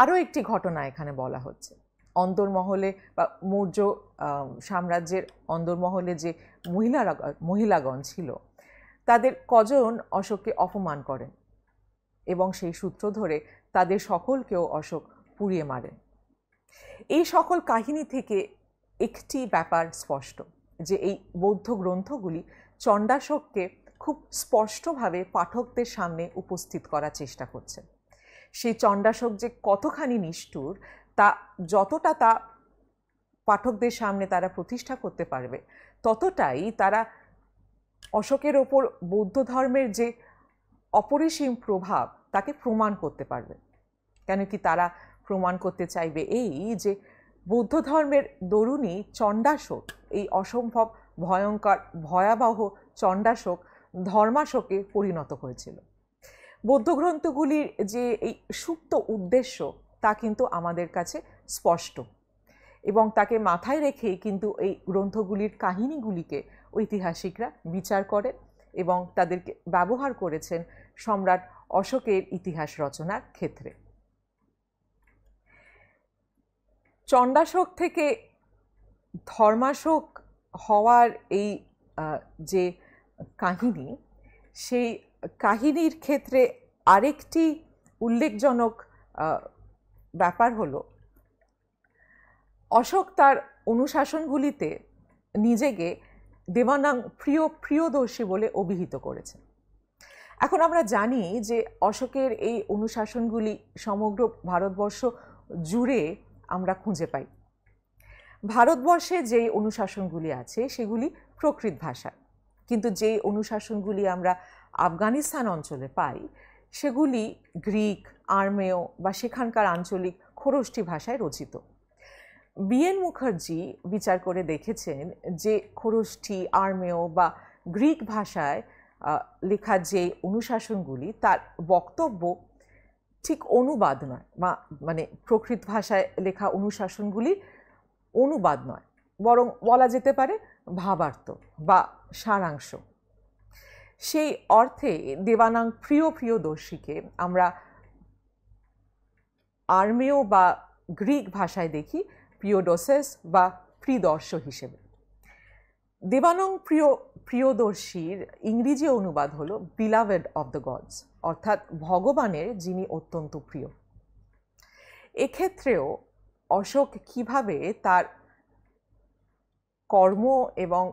আরও একটি ঘটনা এখানে বলা হচ্ছে অন্দরমহলে বা মৌর্য সাম্রাজ্যের অন্দরমহলে যে মহিলারা মহিলাগণ ছিল তাদের কজন অশোককে অপমান করেন এবং সেই সূত্র ধরে তাদের সকলকেও অশোক পুড়িয়ে মারেন এই সকল কাহিনী থেকে একটি ব্যাপার স্পষ্ট যে এই বৌদ্ধ গ্রন্থগুলি চণ্ডাশককে খুব স্পষ্টভাবে পাঠকদের সামনে উপস্থিত করার চেষ্টা করছে সেই চণ্ডাশক যে কতখানি নিষ্ঠুর তা যতটা তা পাঠকদের সামনে তারা প্রতিষ্ঠা করতে পারবে ততটাই তারা অশোকের ওপর বৌদ্ধ ধর্মের যে অপরিসীম প্রভাব তাকে প্রমাণ করতে পারবে কেন কি তারা প্রমাণ করতে চাইবে এই যে বৌদ্ধ ধর্মের দরুণী চণ্ডাশোক এই অসম্ভব ভয়ঙ্কর ভয়াবহ চণ্ডাশোক ধর্মাশোকে পরিণত হয়েছিল বৌদ্ধ গ্রন্থগুলির যে এই সুপ্ত উদ্দেশ্য তা কিন্তু আমাদের কাছে স্পষ্ট এবং তাকে মাথায় রেখেই কিন্তু এই গ্রন্থগুলির কাহিনীগুলিকে ঐতিহাসিকরা বিচার করে এবং তাদেরকে ব্যবহার করেছেন সম্রাট অশোকের ইতিহাস রচনার ক্ষেত্রে চণ্ডাশোক থেকে ধর্মাশোক হওয়ার এই যে কাহিনী সেই কাহিনীর ক্ষেত্রে আরেকটি উল্লেখজনক ব্যাপার হলো অশোক তার অনুশাসনগুলিতে নিজেকে দেবানাং প্রিয় প্রিয়দর্শী বলে অভিহিত করেছেন এখন আমরা জানি যে অশোকের এই অনুশাসনগুলি সমগ্র ভারতবর্ষ জুড়ে আমরা খুঁজে পাই ভারতবর্ষে যেই অনুশাসনগুলি আছে সেগুলি প্রকৃত ভাষা কিন্তু যেই অনুশাসনগুলি আমরা আফগানিস্তান অঞ্চলে পাই সেগুলি গ্রিক আর্মেয় বা সেখানকার আঞ্চলিক খরষ্টি ভাষায় রচিত বিএন মুখার্জি বিচার করে দেখেছেন যে খরষ্টি আর্মেয় বা গ্রিক ভাষায় লেখা যে অনুশাসনগুলি তার বক্তব্য ঠিক অনুবাদ নয় বা মানে প্রকৃত ভাষায় লেখা অনুশাসনগুলি অনুবাদ নয় বরং বলা যেতে পারে ভাবার্থ বা সারাংশ সেই অর্থে দেবানাং প্রিয় প্রিয় দর্শীকে আমরা আর্মেও বা গ্রিক ভাষায় দেখি প্রিয়ডোসেস বা প্রিদর্শ হিসেবে দেবানং প্রিয় প্রিয়দর্শীর ইংরেজি অনুবাদ হল বিলাভেড অব দ্য গডস অর্থাৎ ভগবানের যিনি অত্যন্ত প্রিয় এক্ষেত্রেও অশোক কিভাবে তার কর্ম এবং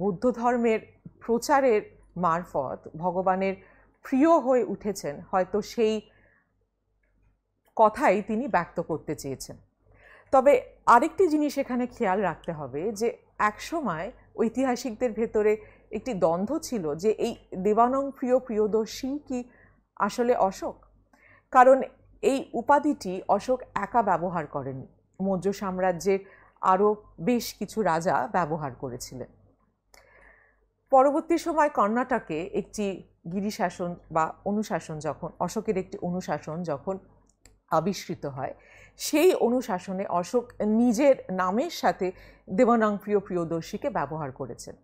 বৌদ্ধ ধর্মের প্রচারের মারফত ভগবানের প্রিয় হয়ে উঠেছেন হয়তো সেই কথাই তিনি ব্যক্ত করতে চেয়েছেন তবে আরেকটি জিনিস এখানে খেয়াল রাখতে হবে যে একসময় ঐতিহাসিকদের ভেতরে একটি দ্বন্দ্ব ছিল যে এই দেবানং প্রিয় প্রিয়দর্শী কি আসলে অশোক কারণ এই উপাধিটি অশোক একা ব্যবহার করেন মৌর্য সাম্রাজ্যের আরও বেশ কিছু রাজা ব্যবহার করেছিলেন পরবর্তী সময় কর্ণাটকে একটি গিরিশাসন বা অনুশাসন যখন অশোকের একটি অনুশাসন যখন আবিষ্কৃত হয় সেই অনুশাসনে অশোক নিজের নামের সাথে দেবানাং প্রিয় প্রিয়দর্শীকে ব্যবহার করেছেন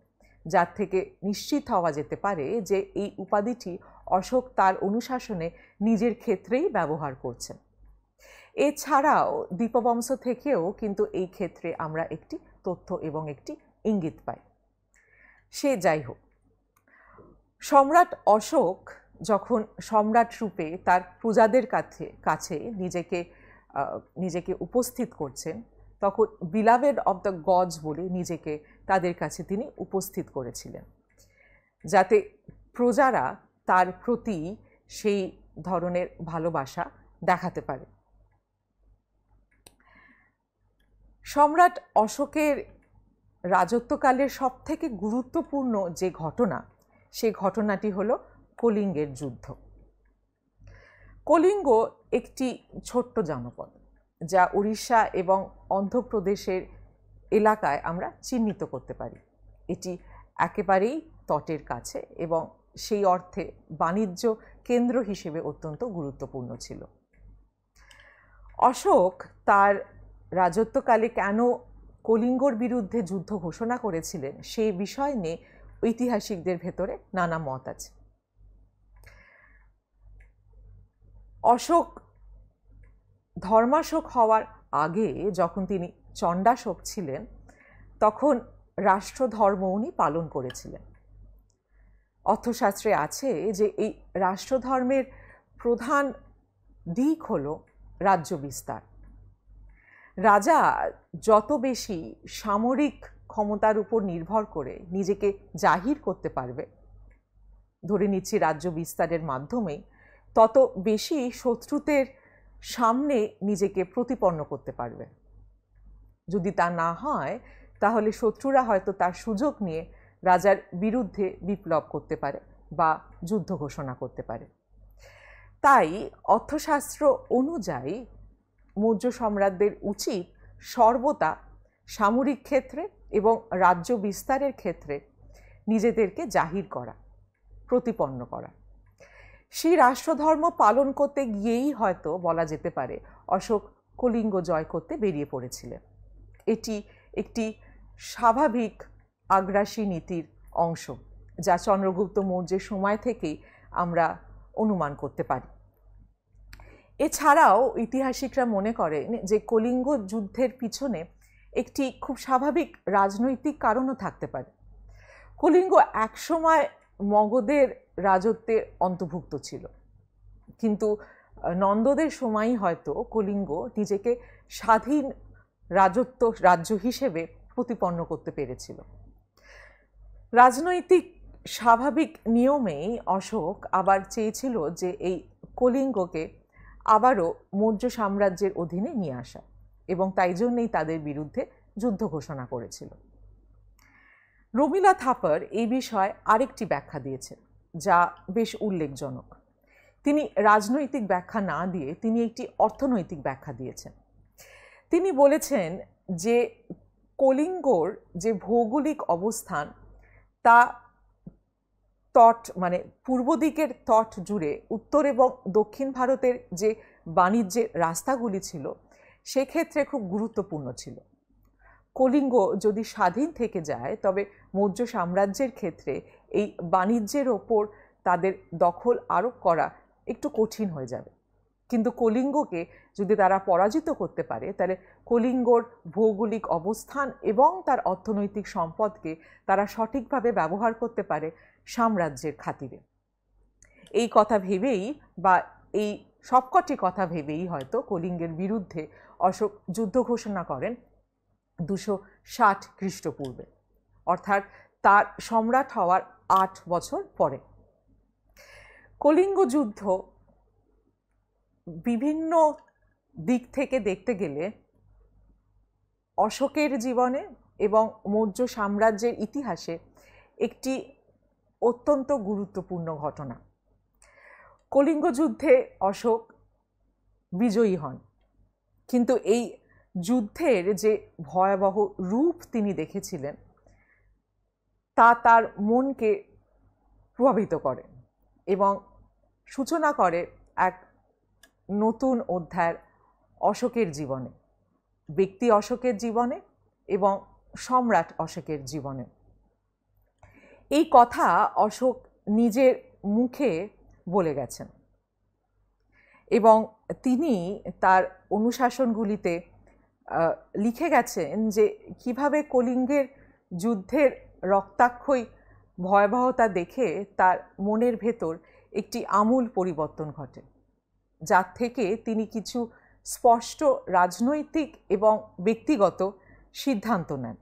যার থেকে নিশ্চিত হওয়া যেতে পারে যে এই উপাধিটি অশোক তার অনুশাসনে নিজের ক্ষেত্রেই ব্যবহার করছেন এছাড়াও দীপবংশ থেকেও কিন্তু এই ক্ষেত্রে আমরা একটি তথ্য এবং একটি ইঙ্গিত পাই সে যাই হোক সম্রাট অশোক যখন সম্রাট রূপে তার প্রজাদের কাছে কাছে নিজেকে নিজেকে উপস্থিত করছেন তখন বিলাভেড অব দ্য গজ বলে নিজেকে তাদের কাছে তিনি উপস্থিত করেছিলেন যাতে প্রজারা তার প্রতি সেই ধরনের ভালোবাসা দেখাতে পারে সম্রাট অশোকের রাজত্বকালের সবথেকে গুরুত্বপূর্ণ যে ঘটনা সেই ঘটনাটি হল কলিঙ্গের যুদ্ধ কলিঙ্গ একটি ছোট্ট জনপদ যা উড়িষ্যা এবং অন্ধ্রপ্রদেশের এলাকায় আমরা চিহ্নিত করতে পারি এটি একেবারেই তটের কাছে এবং সেই অর্থে বাণিজ্য কেন্দ্র হিসেবে অত্যন্ত গুরুত্বপূর্ণ ছিল অশোক তার রাজত্বকালে কেন কলিঙ্গর বিরুদ্ধে যুদ্ধ ঘোষণা করেছিলেন সেই বিষয় নিয়ে ঐতিহাসিকদের ভেতরে নানা মত আছে অশোক ধর্মাশোক হওয়ার আগে যখন তিনি চণ্ডাশোক ছিলেন তখন রাষ্ট্রধর্ম উনি পালন করেছিলেন অর্থশাস্ত্রে আছে যে এই রাষ্ট্রধর্মের প্রধান দিক হল রাজ্য বিস্তার রাজা যত বেশি সামরিক ক্ষমতার উপর নির্ভর করে নিজেকে জাহির করতে পারবে ধরে নিচ্ছি রাজ্য বিস্তারের মাধ্যমে তত বেশি শত্রুতের সামনে নিজেকে প্রতিপন্ন করতে পারবে যদি তা না হয় তাহলে শত্রুরা হয়তো তার সুযোগ নিয়ে রাজার বিরুদ্ধে বিপ্লব করতে পারে বা যুদ্ধ ঘোষণা করতে পারে তাই অর্থশাস্ত্র অনুযায়ী মৌর্য সম্রাটদের উচিত সর্বদা সামরিক ক্ষেত্রে এবং রাজ্য বিস্তারের ক্ষেত্রে নিজেদেরকে জাহির করা প্রতিপন্ন করা সেই রাষ্ট্রধর্ম পালন করতে গিয়েই হয়তো বলা যেতে পারে অশোক কলিঙ্গ জয় করতে বেরিয়ে পড়েছিলেন এটি একটি স্বাভাবিক আগ্রাসী নীতির অংশ যা চন্দ্রগুপ্ত মৌর্যের সময় থেকেই আমরা অনুমান করতে পারি এছাড়াও ইতিহাসিকরা মনে করেন যে কলিঙ্গ যুদ্ধের পিছনে একটি খুব স্বাভাবিক রাজনৈতিক কারণও থাকতে পারে কলিঙ্গ একসময় মগধের রাজত্বের অন্তর্ভুক্ত ছিল কিন্তু নন্দদের সময়ই হয়তো কলিঙ্গ নিজেকে স্বাধীন রাজত্ব রাজ্য হিসেবে প্রতিপন্ন করতে পেরেছিল রাজনৈতিক স্বাভাবিক নিয়মেই অশোক আবার চেয়েছিল যে এই কলিঙ্গকে আবারও মৌর্য সাম্রাজ্যের অধীনে নিয়ে আসা এবং তাই জন্যেই তাদের বিরুদ্ধে যুদ্ধ ঘোষণা করেছিল রমিলা থাপার এই বিষয়ে আরেকটি ব্যাখ্যা দিয়েছেন যা বেশ উল্লেখজনক তিনি রাজনৈতিক ব্যাখ্যা না দিয়ে তিনি একটি অর্থনৈতিক ব্যাখ্যা দিয়েছেন তিনি বলেছেন যে কলিঙ্গর যে ভৌগোলিক অবস্থান তা তট মানে পূর্ব দিকের তট জুড়ে উত্তর এবং দক্ষিণ ভারতের যে বাণিজ্যের রাস্তাগুলি ছিল সেক্ষেত্রে খুব গুরুত্বপূর্ণ ছিল কলিঙ্গ যদি স্বাধীন থেকে যায় তবে মৌর্য সাম্রাজ্যের ক্ষেত্রে এই বাণিজ্যের ওপর তাদের দখল আরোপ করা একটু কঠিন হয়ে যাবে কিন্তু কলিঙ্গকে যদি তারা পরাজিত করতে পারে তাহলে কলিঙ্গর ভৌগোলিক অবস্থান এবং তার অর্থনৈতিক সম্পদকে তারা সঠিকভাবে ব্যবহার করতে পারে সাম্রাজ্যের খাতিরে এই কথা ভেবেই বা এই সবকটি কথা ভেবেই হয়তো কলিঙ্গের বিরুদ্ধে অশোক যুদ্ধ ঘোষণা করেন দুশো ষাট খ্রিস্টপূর্বে অর্থাৎ তার সম্রাট হওয়ার আট বছর পরে কলিঙ্গ যুদ্ধ বিভিন্ন দিক থেকে দেখতে গেলে অশোকের জীবনে এবং মৌর্য সাম্রাজ্যের ইতিহাসে একটি অত্যন্ত গুরুত্বপূর্ণ ঘটনা কলিঙ্গ যুদ্ধে অশোক বিজয়ী হন কিন্তু এই যুদ্ধের যে ভয়াবহ রূপ তিনি দেখেছিলেন তা তার মনকে প্রভাবিত করে এবং সূচনা করে এক নতুন অধ্যায় অশোকের জীবনে ব্যক্তি অশোকের জীবনে এবং সম্রাট অশোকের জীবনে এই কথা অশোক নিজের মুখে বলে গেছেন এবং তিনি তার অনুশাসনগুলিতে লিখে গেছেন যে কিভাবে কলিঙ্গের যুদ্ধের রক্তাক্ষয় ভয়াবহতা দেখে তার মনের ভেতর একটি আমূল পরিবর্তন ঘটে যা থেকে তিনি কিছু স্পষ্ট রাজনৈতিক এবং ব্যক্তিগত সিদ্ধান্ত নেন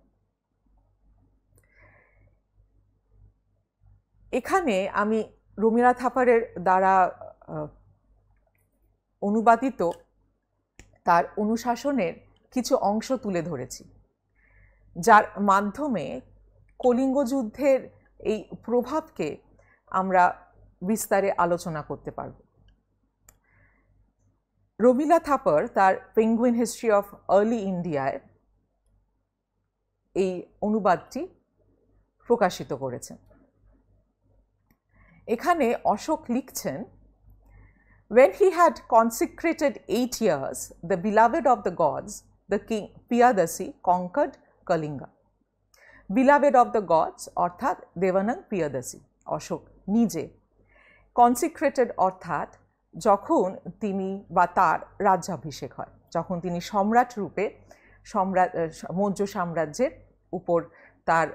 এখানে আমি রমিলা থাপারের দ্বারা অনুবাদিত তার অনুশাসনের কিছু অংশ তুলে ধরেছি যার মাধ্যমে কলিঙ্গ যুদ্ধের এই প্রভাবকে আমরা বিস্তারে আলোচনা করতে পারব রবিলা থাপার তার পেঙ্গুইন হিস্ট্রি অফ আর্লি ইন্ডিয়ায় এই অনুবাদটি প্রকাশিত করেছেন এখানে অশোক লিখছেন when he had consecrated eight years the beloved of the gods the king Piyadasi conquered Kalinga beloved of the gods অর্থাৎ দেবানন্দ পিয়াদাসী অশোক নিজে কনসিক্রেটেড অর্থাৎ যখন তিনি বা তার রাজ্যাভিষেক হয় যখন তিনি সম্রাট রূপে সম্রাট মৌর্য সাম্রাজ্যের উপর তার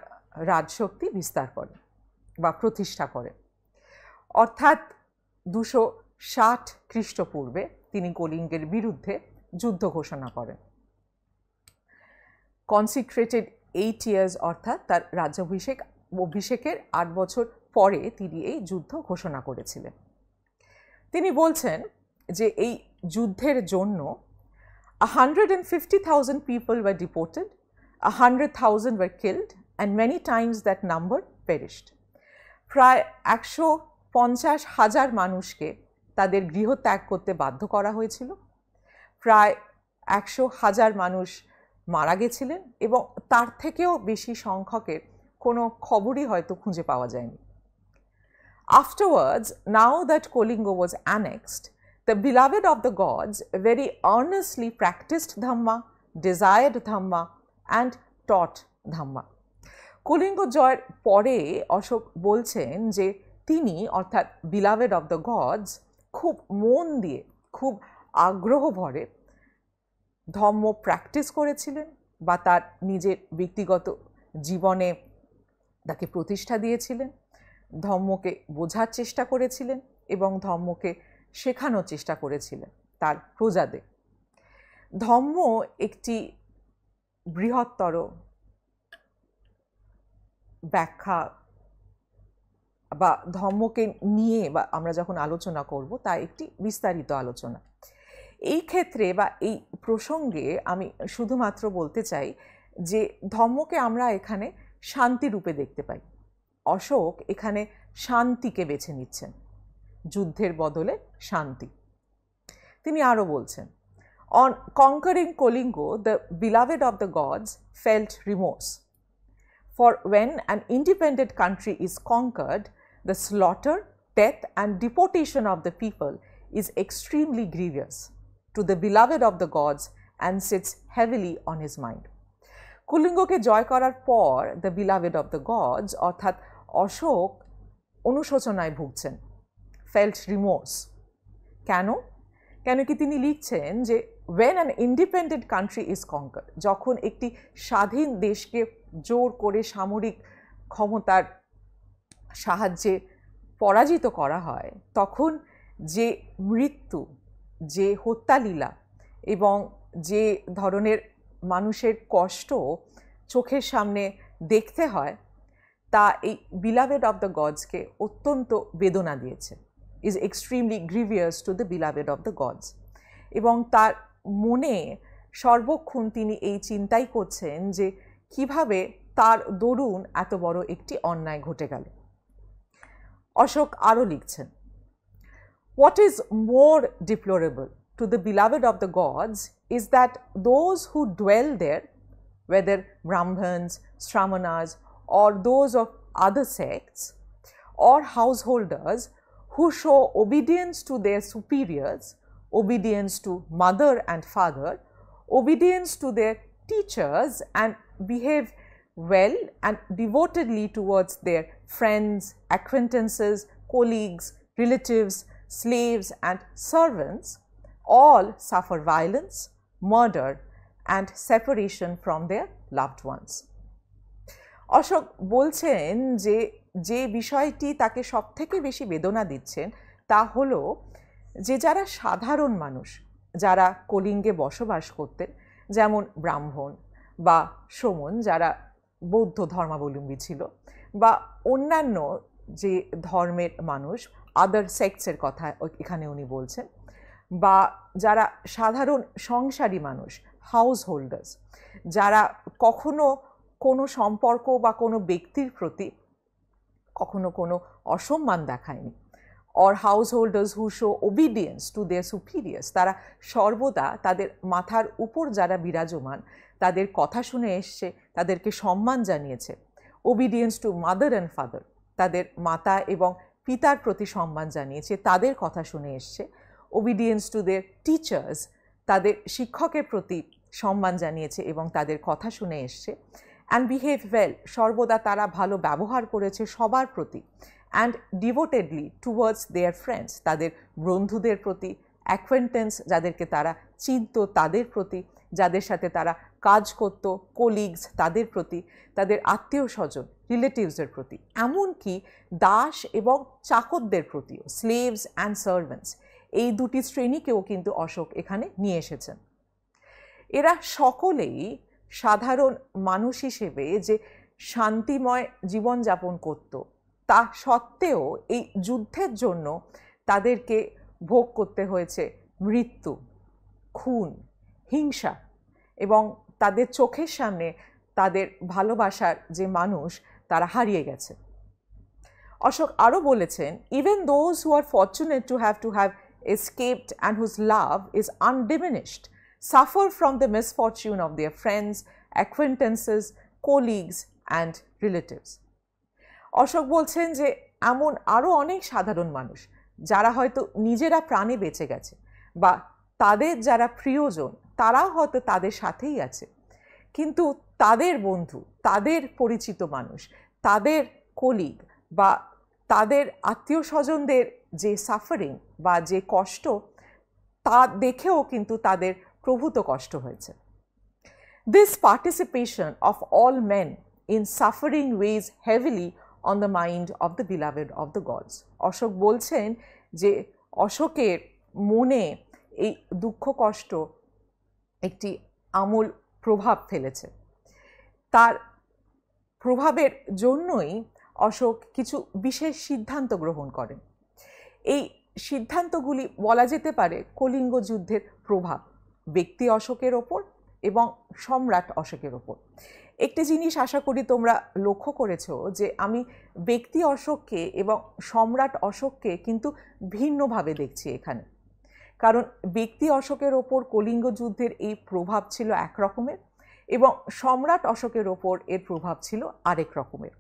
রাজশক্তি বিস্তার করে বা প্রতিষ্ঠা করে অর্থাৎ দুশো ষাট খ্রিস্টপূর্বে তিনি কলিঙ্গের বিরুদ্ধে যুদ্ধ ঘোষণা করেন কনসিক্রেটেড এইট ইয়ার্স অর্থাৎ তার রাজ্যাভিষেক অভিষেকের আট বছর পরে তিনি এই যুদ্ধ ঘোষণা করেছিলেন তিনি বলছেন যে এই যুদ্ধের জন্য hundred and fifty thousand people were deported hundred thousand were killed and many times that number perished প্রায় একশো পঞ্চাশ হাজার মানুষকে তাদের গৃহ ত্যাগ করতে বাধ্য করা হয়েছিল প্রায় একশো হাজার মানুষ মারা গেছিলেন এবং তার থেকেও বেশি সংখ্যকের কোনো খবরই হয়তো খুঁজে পাওয়া যায়নি Afterwards, now that Kolingo was annexed, the beloved of the gods very earnestly practiced Dhamma, desired Dhamma and taught Dhamma. Kolingo joy Kalinga জয়ের পরে অশোক বলছেন যে তিনি অর্থাৎ বিলাভেড অব দ্য গডস খুব মন দিয়ে খুব আগ্রহ ভরে ধর্ম প্র্যাকটিস করেছিলেন বা তার নিজের ব্যক্তিগত জীবনে তাকে প্রতিষ্ঠা দিয়েছিলেন ধর্মকে বোঝার চেষ্টা করেছিলেন এবং ধর্মকে শেখানোর চেষ্টা করেছিলেন তার প্রজাদে ধর্ম একটি বৃহত্তর ব্যাখ্যা বা ধর্মকে নিয়ে বা আমরা যখন আলোচনা করব তা একটি বিস্তারিত আলোচনা এই ক্ষেত্রে বা এই প্রসঙ্গে আমি শুধুমাত্র বলতে চাই যে ধর্মকে আমরা এখানে শান্তিরূপে দেখতে পাই অশোক এখানে শান্তিকে বেছে নিচ্ছেন যুদ্ধের বদলে শান্তি তিনি আরও বলছেন on conquering Kolingo, the beloved of the gods felt remorse. For when an independent country is conquered, the slaughter, death, and deportation of the people is extremely grievous to the beloved of the gods and sits heavily on his mind. কলিঙ্গকে জয় করার পর the beloved of the gods অর্থাৎ অশোক অনুশোচনায় ভুগছেন felt remorse কেন কেন কি তিনি লিখছেন যে when an independent country is conquered যখন একটি স্বাধীন দেশকে জোর করে সামরিক ক্ষমতার সাহায্যে পরাজিত করা হয় তখন যে মৃত্যু যে হত্যালীলা এবং যে ধরনের মানুষের কষ্ট চোখের সামনে দেখতে হয় তা এই বিলাভেড অফ দ্য গডসকে অত্যন্ত বেদনা দিয়েছে is extremely grievous to the beloved of the gods এবং তার মনে সর্বক্ষণ তিনি এই চিন্তাই করছেন যে কিভাবে তার দরুন এত বড় একটি অন্যায় ঘটে গেল অশোক আরও লিখছেন what is more deplorable to the beloved of the gods is that those who dwell there, whether Brahmans, Shramanas, or those of other sects or householders who show obedience to their superiors, obedience to mother and father, obedience to their teachers and behave well and devotedly towards their friends, acquaintances, colleagues, relatives, slaves and servants all suffer violence, murder and separation from their loved ones. Ashoka বলছেন যে যে বিষয়টি তাকে সবথেকে বেশি বেদনা দিচ্ছেন তা হল যে যারা সাধারণ মানুষ যারা কলিঙ্গে বসবাস করতেন যেমন ব্রাহ্মণ বা সমন যারা বৌদ্ধ ধর্মাবলম্বী ছিল বা অন্যান্য যে ধর্মের মানুষ আদার সেক্সের কথা এখানে উনি বলছেন বা যারা সাধারণ সংসারী মানুষ হাউস হোল্ডার্স যারা কখনো কোনো সম্পর্ক বা কোনো ব্যক্তির প্রতি কখনো কোনো অসম্মান দেখায়নি or householders who show obedience to their superiors তারা সর্বদা তাদের মাথার উপর যারা বিরাজমান তাদের কথা শুনে এসছে তাদেরকে সম্মান জানিয়েছে obedience to mother and father তাদের মাতা এবং পিতার প্রতি সম্মান জানিয়েছে তাদের কথা শুনে এসছে ওবিডিয়েন্স টু দের টিচার্স তাদের শিক্ষকের প্রতি সম্মান জানিয়েছে এবং তাদের কথা শুনে এসছে অ্যান্ড বিহেভ ওয়েল সর্বদা তারা ভালো ব্যবহার করেছে সবার প্রতি and devotedly towards their friends তাদের বন্ধুদের প্রতি অ্যাকোয়েন্টেন্স যাদেরকে তারা চিনত তাদের প্রতি যাদের সাথে তারা কাজ করত কলিগস তাদের প্রতি তাদের আত্মীয় স্বজন রিলেটিভসের প্রতি এমনকি দাস এবং চাকরদের প্রতিও স্লেভস অ্যান্ড সার্ভেন্টস এই দুটি শ্রেণীকেও কিন্তু অশোক এখানে নিয়ে এসেছেন এরা সকলেই সাধারণ মানুষ হিসেবে যে শান্তিময় জীবনযাপন করত তা সত্ত্বেও এই যুদ্ধের জন্য তাদেরকে ভোগ করতে হয়েছে মৃত্যু খুন হিংসা এবং তাদের চোখের সামনে তাদের ভালোবাসার যে মানুষ তারা হারিয়ে গেছে অশোক আরও বলেছেন even those who are fortunate to have to have escaped and whose love is undiminished suffer from the misfortune of their friends, acquaintances, colleagues and relatives. Ashoka বলছেন যে এমন আরও অনেক সাধারণ মানুষ যারা হয়তো নিজেরা প্রাণে বেঁচে গেছে বা তাদের যারা প্রিয়জন তারা হয়তো তাদের সাথেই আছে কিন্তু তাদের বন্ধু তাদের পরিচিত মানুষ তাদের কলিগ বা তাদের আত্মীয় স্বজনদের যে সাফারিং বা যে কষ্ট তা দেখেও কিন্তু তাদের প্রভূত কষ্ট হয়েছে this participation of all men in suffering weighs heavily on the mind of the beloved of the gods Ashoka বলছেন যে অশোকের মনে এই দুঃখ কষ্ট একটি আমূল প্রভাব ফেলেছে তার প্রভাবের জন্যই অশোক কিছু বিশেষ সিদ্ধান্ত গ্রহণ করেন এই সিদ্ধান্তগুলি বলা যেতে পারে কলিঙ্গ যুদ্ধের প্রভাব ব্যক্তি অশোকের ওপর এবং সম্রাট অশোকের ওপর একটি জিনিস আশা করি তোমরা লক্ষ্য করেছ যে আমি ব্যক্তি অশোককে এবং সম্রাট অশোককে কিন্তু ভিন্নভাবে দেখছি এখানে কারণ ব্যক্তি অশোকের ওপর কলিঙ্গ যুদ্ধের এই প্রভাব ছিল এক রকমের এবং সম্রাট অশোকের ওপর এর প্রভাব ছিল আরেক রকমের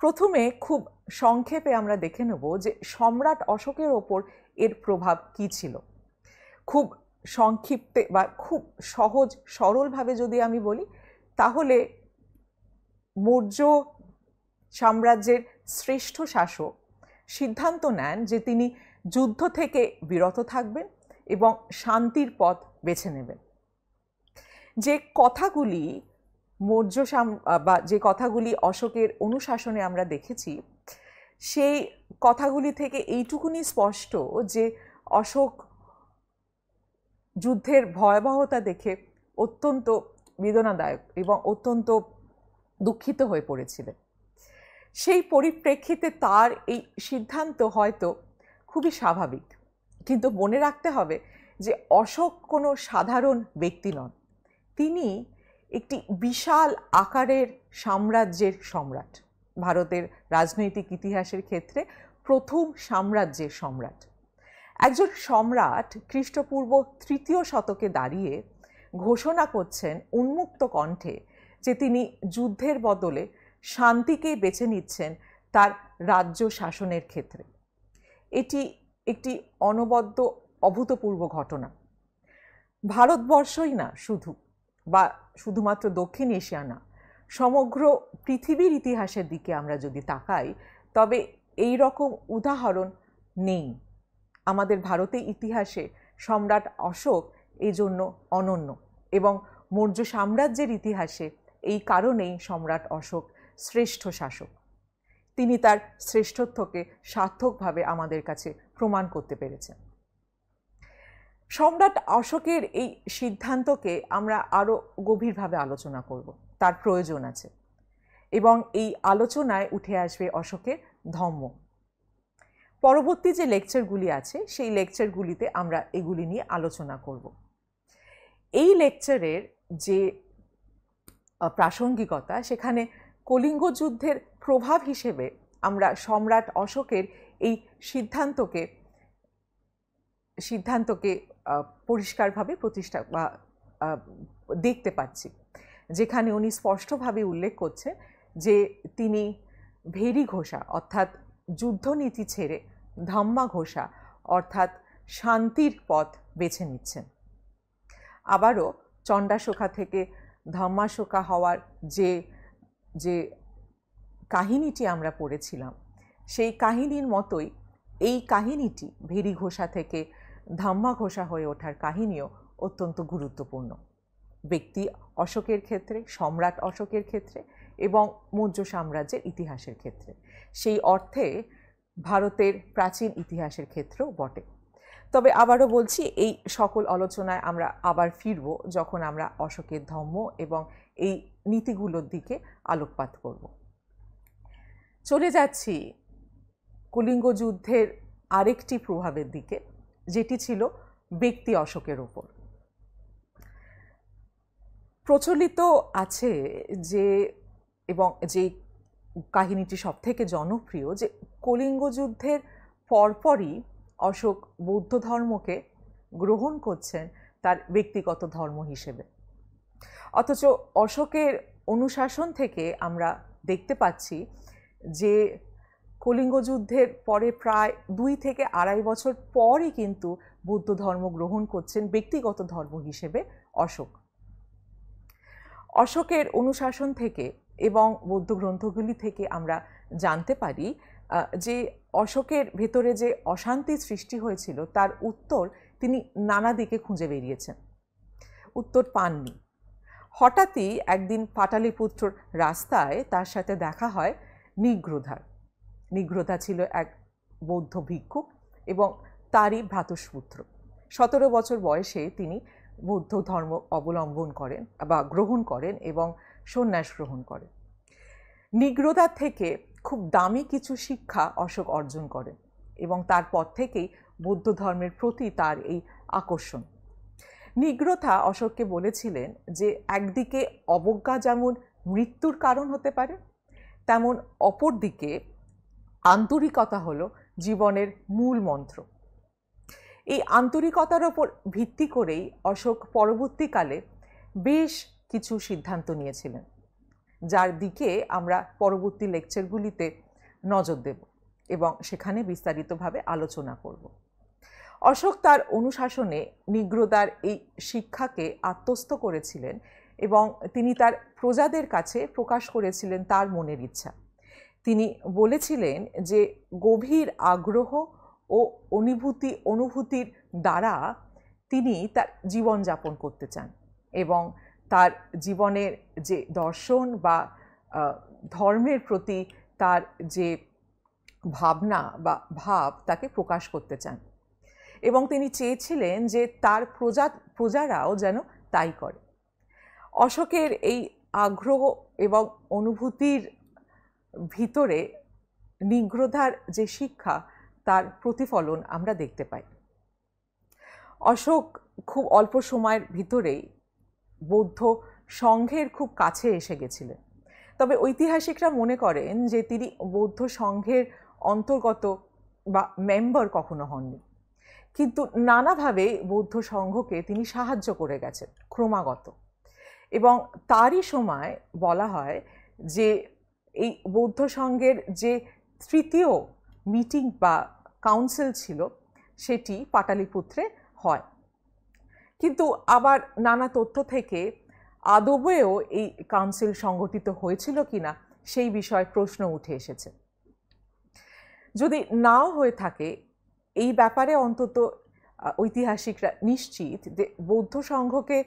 প্রথমে খুব সংক্ষেপে আমরা দেখে নেব যে সম্রাট অশোকের ওপর এর প্রভাব কি ছিল খুব সংক্ষিপ্তে বা খুব সহজ সরলভাবে যদি আমি বলি তাহলে মৌর্য সাম্রাজ্যের শ্রেষ্ঠ শাসক সিদ্ধান্ত নেন যে তিনি যুদ্ধ থেকে বিরত থাকবেন এবং শান্তির পথ বেছে নেবেন যে কথাগুলি মৌর্য সাম বা যে কথাগুলি অশোকের অনুশাসনে আমরা দেখেছি সেই কথাগুলি থেকে এইটুকুনি স্পষ্ট যে অশোক যুদ্ধের ভয়াবহতা দেখে অত্যন্ত বেদনাদায়ক এবং অত্যন্ত দুঃখিত হয়ে পড়েছিলেন সেই পরিপ্রেক্ষিতে তার এই সিদ্ধান্ত হয়তো খুবই স্বাভাবিক কিন্তু মনে রাখতে হবে যে অশোক কোনো সাধারণ ব্যক্তি নন তিনি একটি বিশাল আকারের সাম্রাজ্যের সম্রাট ভারতের রাজনৈতিক ইতিহাসের ক্ষেত্রে প্রথম সাম্রাজ্যের সম্রাট একজন সম্রাট খ্রিস্টপূর্ব তৃতীয় শতকে দাঁড়িয়ে ঘোষণা করছেন উন্মুক্ত কণ্ঠে যে তিনি যুদ্ধের বদলে শান্তিকেই বেছে নিচ্ছেন তার রাজ্য শাসনের ক্ষেত্রে এটি একটি অনবদ্য অভূতপূর্ব ঘটনা ভারতবর্ষই না শুধু বা শুধুমাত্র দক্ষিণ এশিয়া না সমগ্র পৃথিবীর ইতিহাসের দিকে আমরা যদি তাকাই তবে এই রকম উদাহরণ নেই আমাদের ভারতে ইতিহাসে সম্রাট অশোক এই জন্য অনন্য এবং মৌর্য সাম্রাজ্যের ইতিহাসে এই কারণেই সম্রাট অশোক শ্রেষ্ঠ শাসক তিনি তার শ্রেষ্ঠত্বকে সার্থকভাবে আমাদের কাছে প্রমাণ করতে পেরেছেন সম্রাট অশোকের এই সিদ্ধান্তকে আমরা আরও গভীরভাবে আলোচনা করব তার প্রয়োজন আছে এবং এই আলোচনায় উঠে আসবে অশোকের ধম্ম পরবর্তী যে লেকচারগুলি আছে সেই লেকচারগুলিতে আমরা এগুলি নিয়ে আলোচনা করব এই লেকচারের যে প্রাসঙ্গিকতা সেখানে কলিঙ্গ যুদ্ধের প্রভাব হিসেবে আমরা সম্রাট অশোকের এই সিদ্ধান্তকে সিদ্ধান্তকে পরিষ্কারভাবে প্রতিষ্ঠা বা দেখতে পাচ্ছি যেখানে উনি স্পষ্টভাবে উল্লেখ করছেন যে তিনি ভেরি ঘোষা অর্থাৎ যুদ্ধনীতি ছেড়ে ধাম্মা ঘোষা অর্থাৎ শান্তির পথ বেছে নিচ্ছেন আবারও চণ্ডাশোকা থেকে ধাম্মাশোখা হওয়ার যে যে কাহিনীটি আমরা পড়েছিলাম সেই কাহিনীর মতোই এই কাহিনীটি ভেরি ঘোষা থেকে ধাম্মা ঘোষা হয়ে ওঠার কাহিনীও অত্যন্ত গুরুত্বপূর্ণ ব্যক্তি অশোকের ক্ষেত্রে সম্রাট অশোকের ক্ষেত্রে এবং মৌর্য সাম্রাজ্যের ইতিহাসের ক্ষেত্রে সেই অর্থে ভারতের প্রাচীন ইতিহাসের ক্ষেত্রেও বটে তবে আবারও বলছি এই সকল আলোচনায় আমরা আবার ফিরব যখন আমরা অশোকের ধর্ম এবং এই নীতিগুলোর দিকে আলোকপাত করব চলে যাচ্ছি কলিঙ্গ যুদ্ধের আরেকটি প্রভাবের দিকে যেটি ছিল ব্যক্তি অশোকের ওপর প্রচলিত আছে যে এবং যে কাহিনীটি সবথেকে জনপ্রিয় যে কলিঙ্গ যুদ্ধের পরপরই অশোক বৌদ্ধ ধর্মকে গ্রহণ করছেন তার ব্যক্তিগত ধর্ম হিসেবে অথচ অশোকের অনুশাসন থেকে আমরা দেখতে পাচ্ছি যে কলিঙ্গ যুদ্ধের পরে প্রায় দুই থেকে আড়াই বছর পরই কিন্তু বৌদ্ধ ধর্ম গ্রহণ করছেন ব্যক্তিগত ধর্ম হিসেবে অশোক অশোকের অনুশাসন থেকে এবং বৌদ্ধ গ্রন্থগুলি থেকে আমরা জানতে পারি যে অশোকের ভেতরে যে অশান্তি সৃষ্টি হয়েছিল তার উত্তর তিনি নানা দিকে খুঁজে বেরিয়েছেন উত্তর পাননি হঠাৎই একদিন পাটালিপুত্রর রাস্তায় তার সাথে দেখা হয় নিগ্রোধার নিগ্রোধা ছিল এক বৌদ্ধ ভিক্ষু এবং তারই ভ্রাতুষ্পুত্র সতেরো বছর বয়সে তিনি বৌদ্ধ ধর্ম অবলম্বন করেন বা গ্রহণ করেন এবং সন্ন্যাস গ্রহণ করে নিগ্রতা থেকে খুব দামি কিছু শিক্ষা অশোক অর্জন করে এবং তারপর থেকেই বৌদ্ধ ধর্মের প্রতি তার এই আকর্ষণ নিগ্রথা অশোককে বলেছিলেন যে একদিকে অবজ্ঞা যেমন মৃত্যুর কারণ হতে পারে তেমন অপরদিকে আন্তরিকতা হলো জীবনের মূল মন্ত্র এই আন্তরিকতার ওপর ভিত্তি করেই অশোক পরবর্তীকালে বেশ কিছু সিদ্ধান্ত নিয়েছিলেন যার দিকে আমরা পরবর্তী লেকচারগুলিতে নজর দেব এবং সেখানে বিস্তারিতভাবে আলোচনা করব অশোক তার অনুশাসনে নিগ্রদার এই শিক্ষাকে আত্মস্থ করেছিলেন এবং তিনি তার প্রজাদের কাছে প্রকাশ করেছিলেন তার মনের ইচ্ছা তিনি বলেছিলেন যে গভীর আগ্রহ ও অনুভূতি অনুভূতির দ্বারা তিনি তার জীবনযাপন করতে চান এবং তার জীবনের যে দর্শন বা ধর্মের প্রতি তার যে ভাবনা বা ভাব তাকে প্রকাশ করতে চান এবং তিনি চেয়েছিলেন যে তার প্রজা প্রজারাও যেন তাই করে অশোকের এই আগ্রহ এবং অনুভূতির ভিতরে নিগ্রধার যে শিক্ষা তার প্রতিফলন আমরা দেখতে পাই অশোক খুব অল্প সময়ের ভিতরেই বৌদ্ধ সংঘের খুব কাছে এসে গেছিলেন তবে ঐতিহাসিকরা মনে করেন যে তিনি বৌদ্ধ সংঘের অন্তর্গত বা মেম্বার কখনো হননি কিন্তু নানাভাবে বৌদ্ধ সংঘকে তিনি সাহায্য করে গেছেন ক্রমাগত এবং তারই সময় বলা হয় যে এই বৌদ্ধ সংঘের যে তৃতীয় মিটিং বা কাউন্সিল ছিল সেটি পাটালিপুত্রে হয় কিন্তু আবার নানা তথ্য থেকে আদবেও এই কাউন্সিল সংগঠিত হয়েছিল কিনা সেই বিষয়ে প্রশ্ন উঠে এসেছে যদি নাও হয়ে থাকে এই ব্যাপারে অন্তত ঐতিহাসিকরা নিশ্চিত যে বৌদ্ধ সংঘকে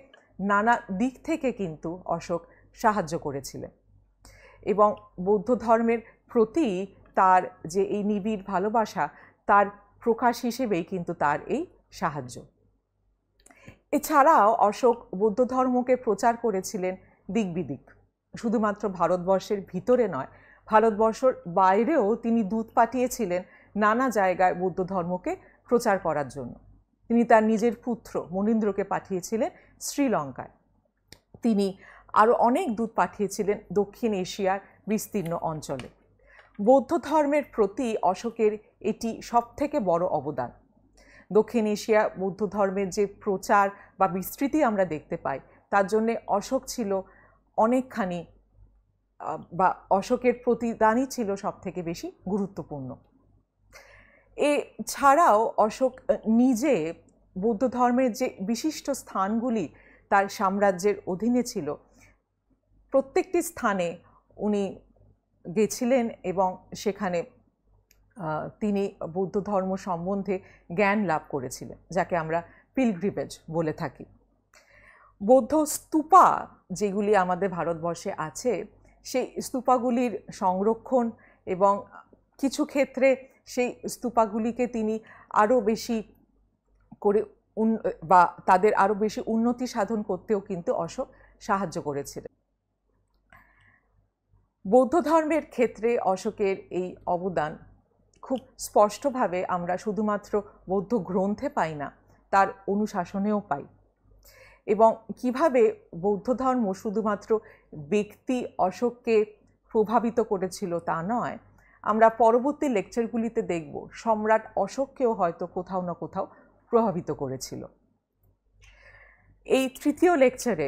নানা দিক থেকে কিন্তু অশোক সাহায্য করেছিলেন এবং বৌদ্ধ ধর্মের প্রতি তার যে এই নিবিড় ভালোবাসা তার প্রকাশ হিসেবেই কিন্তু তার এই সাহায্য এছাড়াও অশোক বৌদ্ধ ধর্মকে প্রচার করেছিলেন দিক বিদিক শুধুমাত্র ভারতবর্ষের ভিতরে নয় ভারতবর্ষর বাইরেও তিনি দূত পাঠিয়েছিলেন নানা জায়গায় বৌদ্ধ ধর্মকে প্রচার করার জন্য তিনি তার নিজের পুত্র মনীন্দ্রকে পাঠিয়েছিলেন শ্রীলঙ্কায় তিনি আরও অনেক দূত পাঠিয়েছিলেন দক্ষিণ এশিয়ার বিস্তীর্ণ অঞ্চলে বৌদ্ধ ধর্মের প্রতি অশোকের এটি সবথেকে বড় অবদান দক্ষিণ এশিয়া বৌদ্ধ ধর্মের যে প্রচার বা বিস্তৃতি আমরা দেখতে পাই তার জন্যে অশোক ছিল অনেকখানি বা অশোকের প্রতিদানই ছিল সব থেকে বেশি গুরুত্বপূর্ণ এ ছাড়াও অশোক নিজে বৌদ্ধ ধর্মের যে বিশিষ্ট স্থানগুলি তার সাম্রাজ্যের অধীনে ছিল প্রত্যেকটি স্থানে উনি গেছিলেন এবং সেখানে তিনি বৌদ্ধ ধর্ম সম্বন্ধে জ্ঞান লাভ করেছিলেন যাকে আমরা পিলগ্রিভেজ বলে থাকি বৌদ্ধ স্তূপা যেগুলি আমাদের ভারতবর্ষে আছে সেই স্তূপাগুলির সংরক্ষণ এবং কিছু ক্ষেত্রে সেই স্তূপাগুলিকে তিনি আরও বেশি করে উন বা তাদের আরও বেশি উন্নতি সাধন করতেও কিন্তু অশোক সাহায্য করেছিলেন বৌদ্ধ ধর্মের ক্ষেত্রে অশোকের এই অবদান খুব স্পষ্টভাবে আমরা শুধুমাত্র বৌদ্ধ গ্রন্থে পাই না তার অনুশাসনেও পাই এবং কিভাবে বৌদ্ধ ধর্ম শুধুমাত্র ব্যক্তি অশোককে প্রভাবিত করেছিল তা নয় আমরা পরবর্তী লেকচারগুলিতে দেখব সম্রাট অশোককেও হয়তো কোথাও না কোথাও প্রভাবিত করেছিল এই তৃতীয় লেকচারে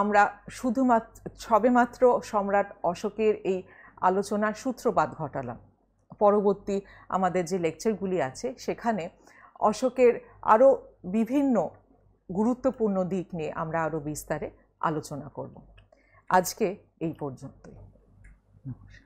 আমরা শুধুমাত্র সবেমাত্র সম্রাট অশোকের এই আলোচনার সূত্রপাত ঘটালাম পরবর্তী আমাদের যে লেকচারগুলি আছে সেখানে অশোকের আরও বিভিন্ন গুরুত্বপূর্ণ দিক নিয়ে আমরা আরও বিস্তারে আলোচনা করব আজকে এই পর্যন্তই নমস্কার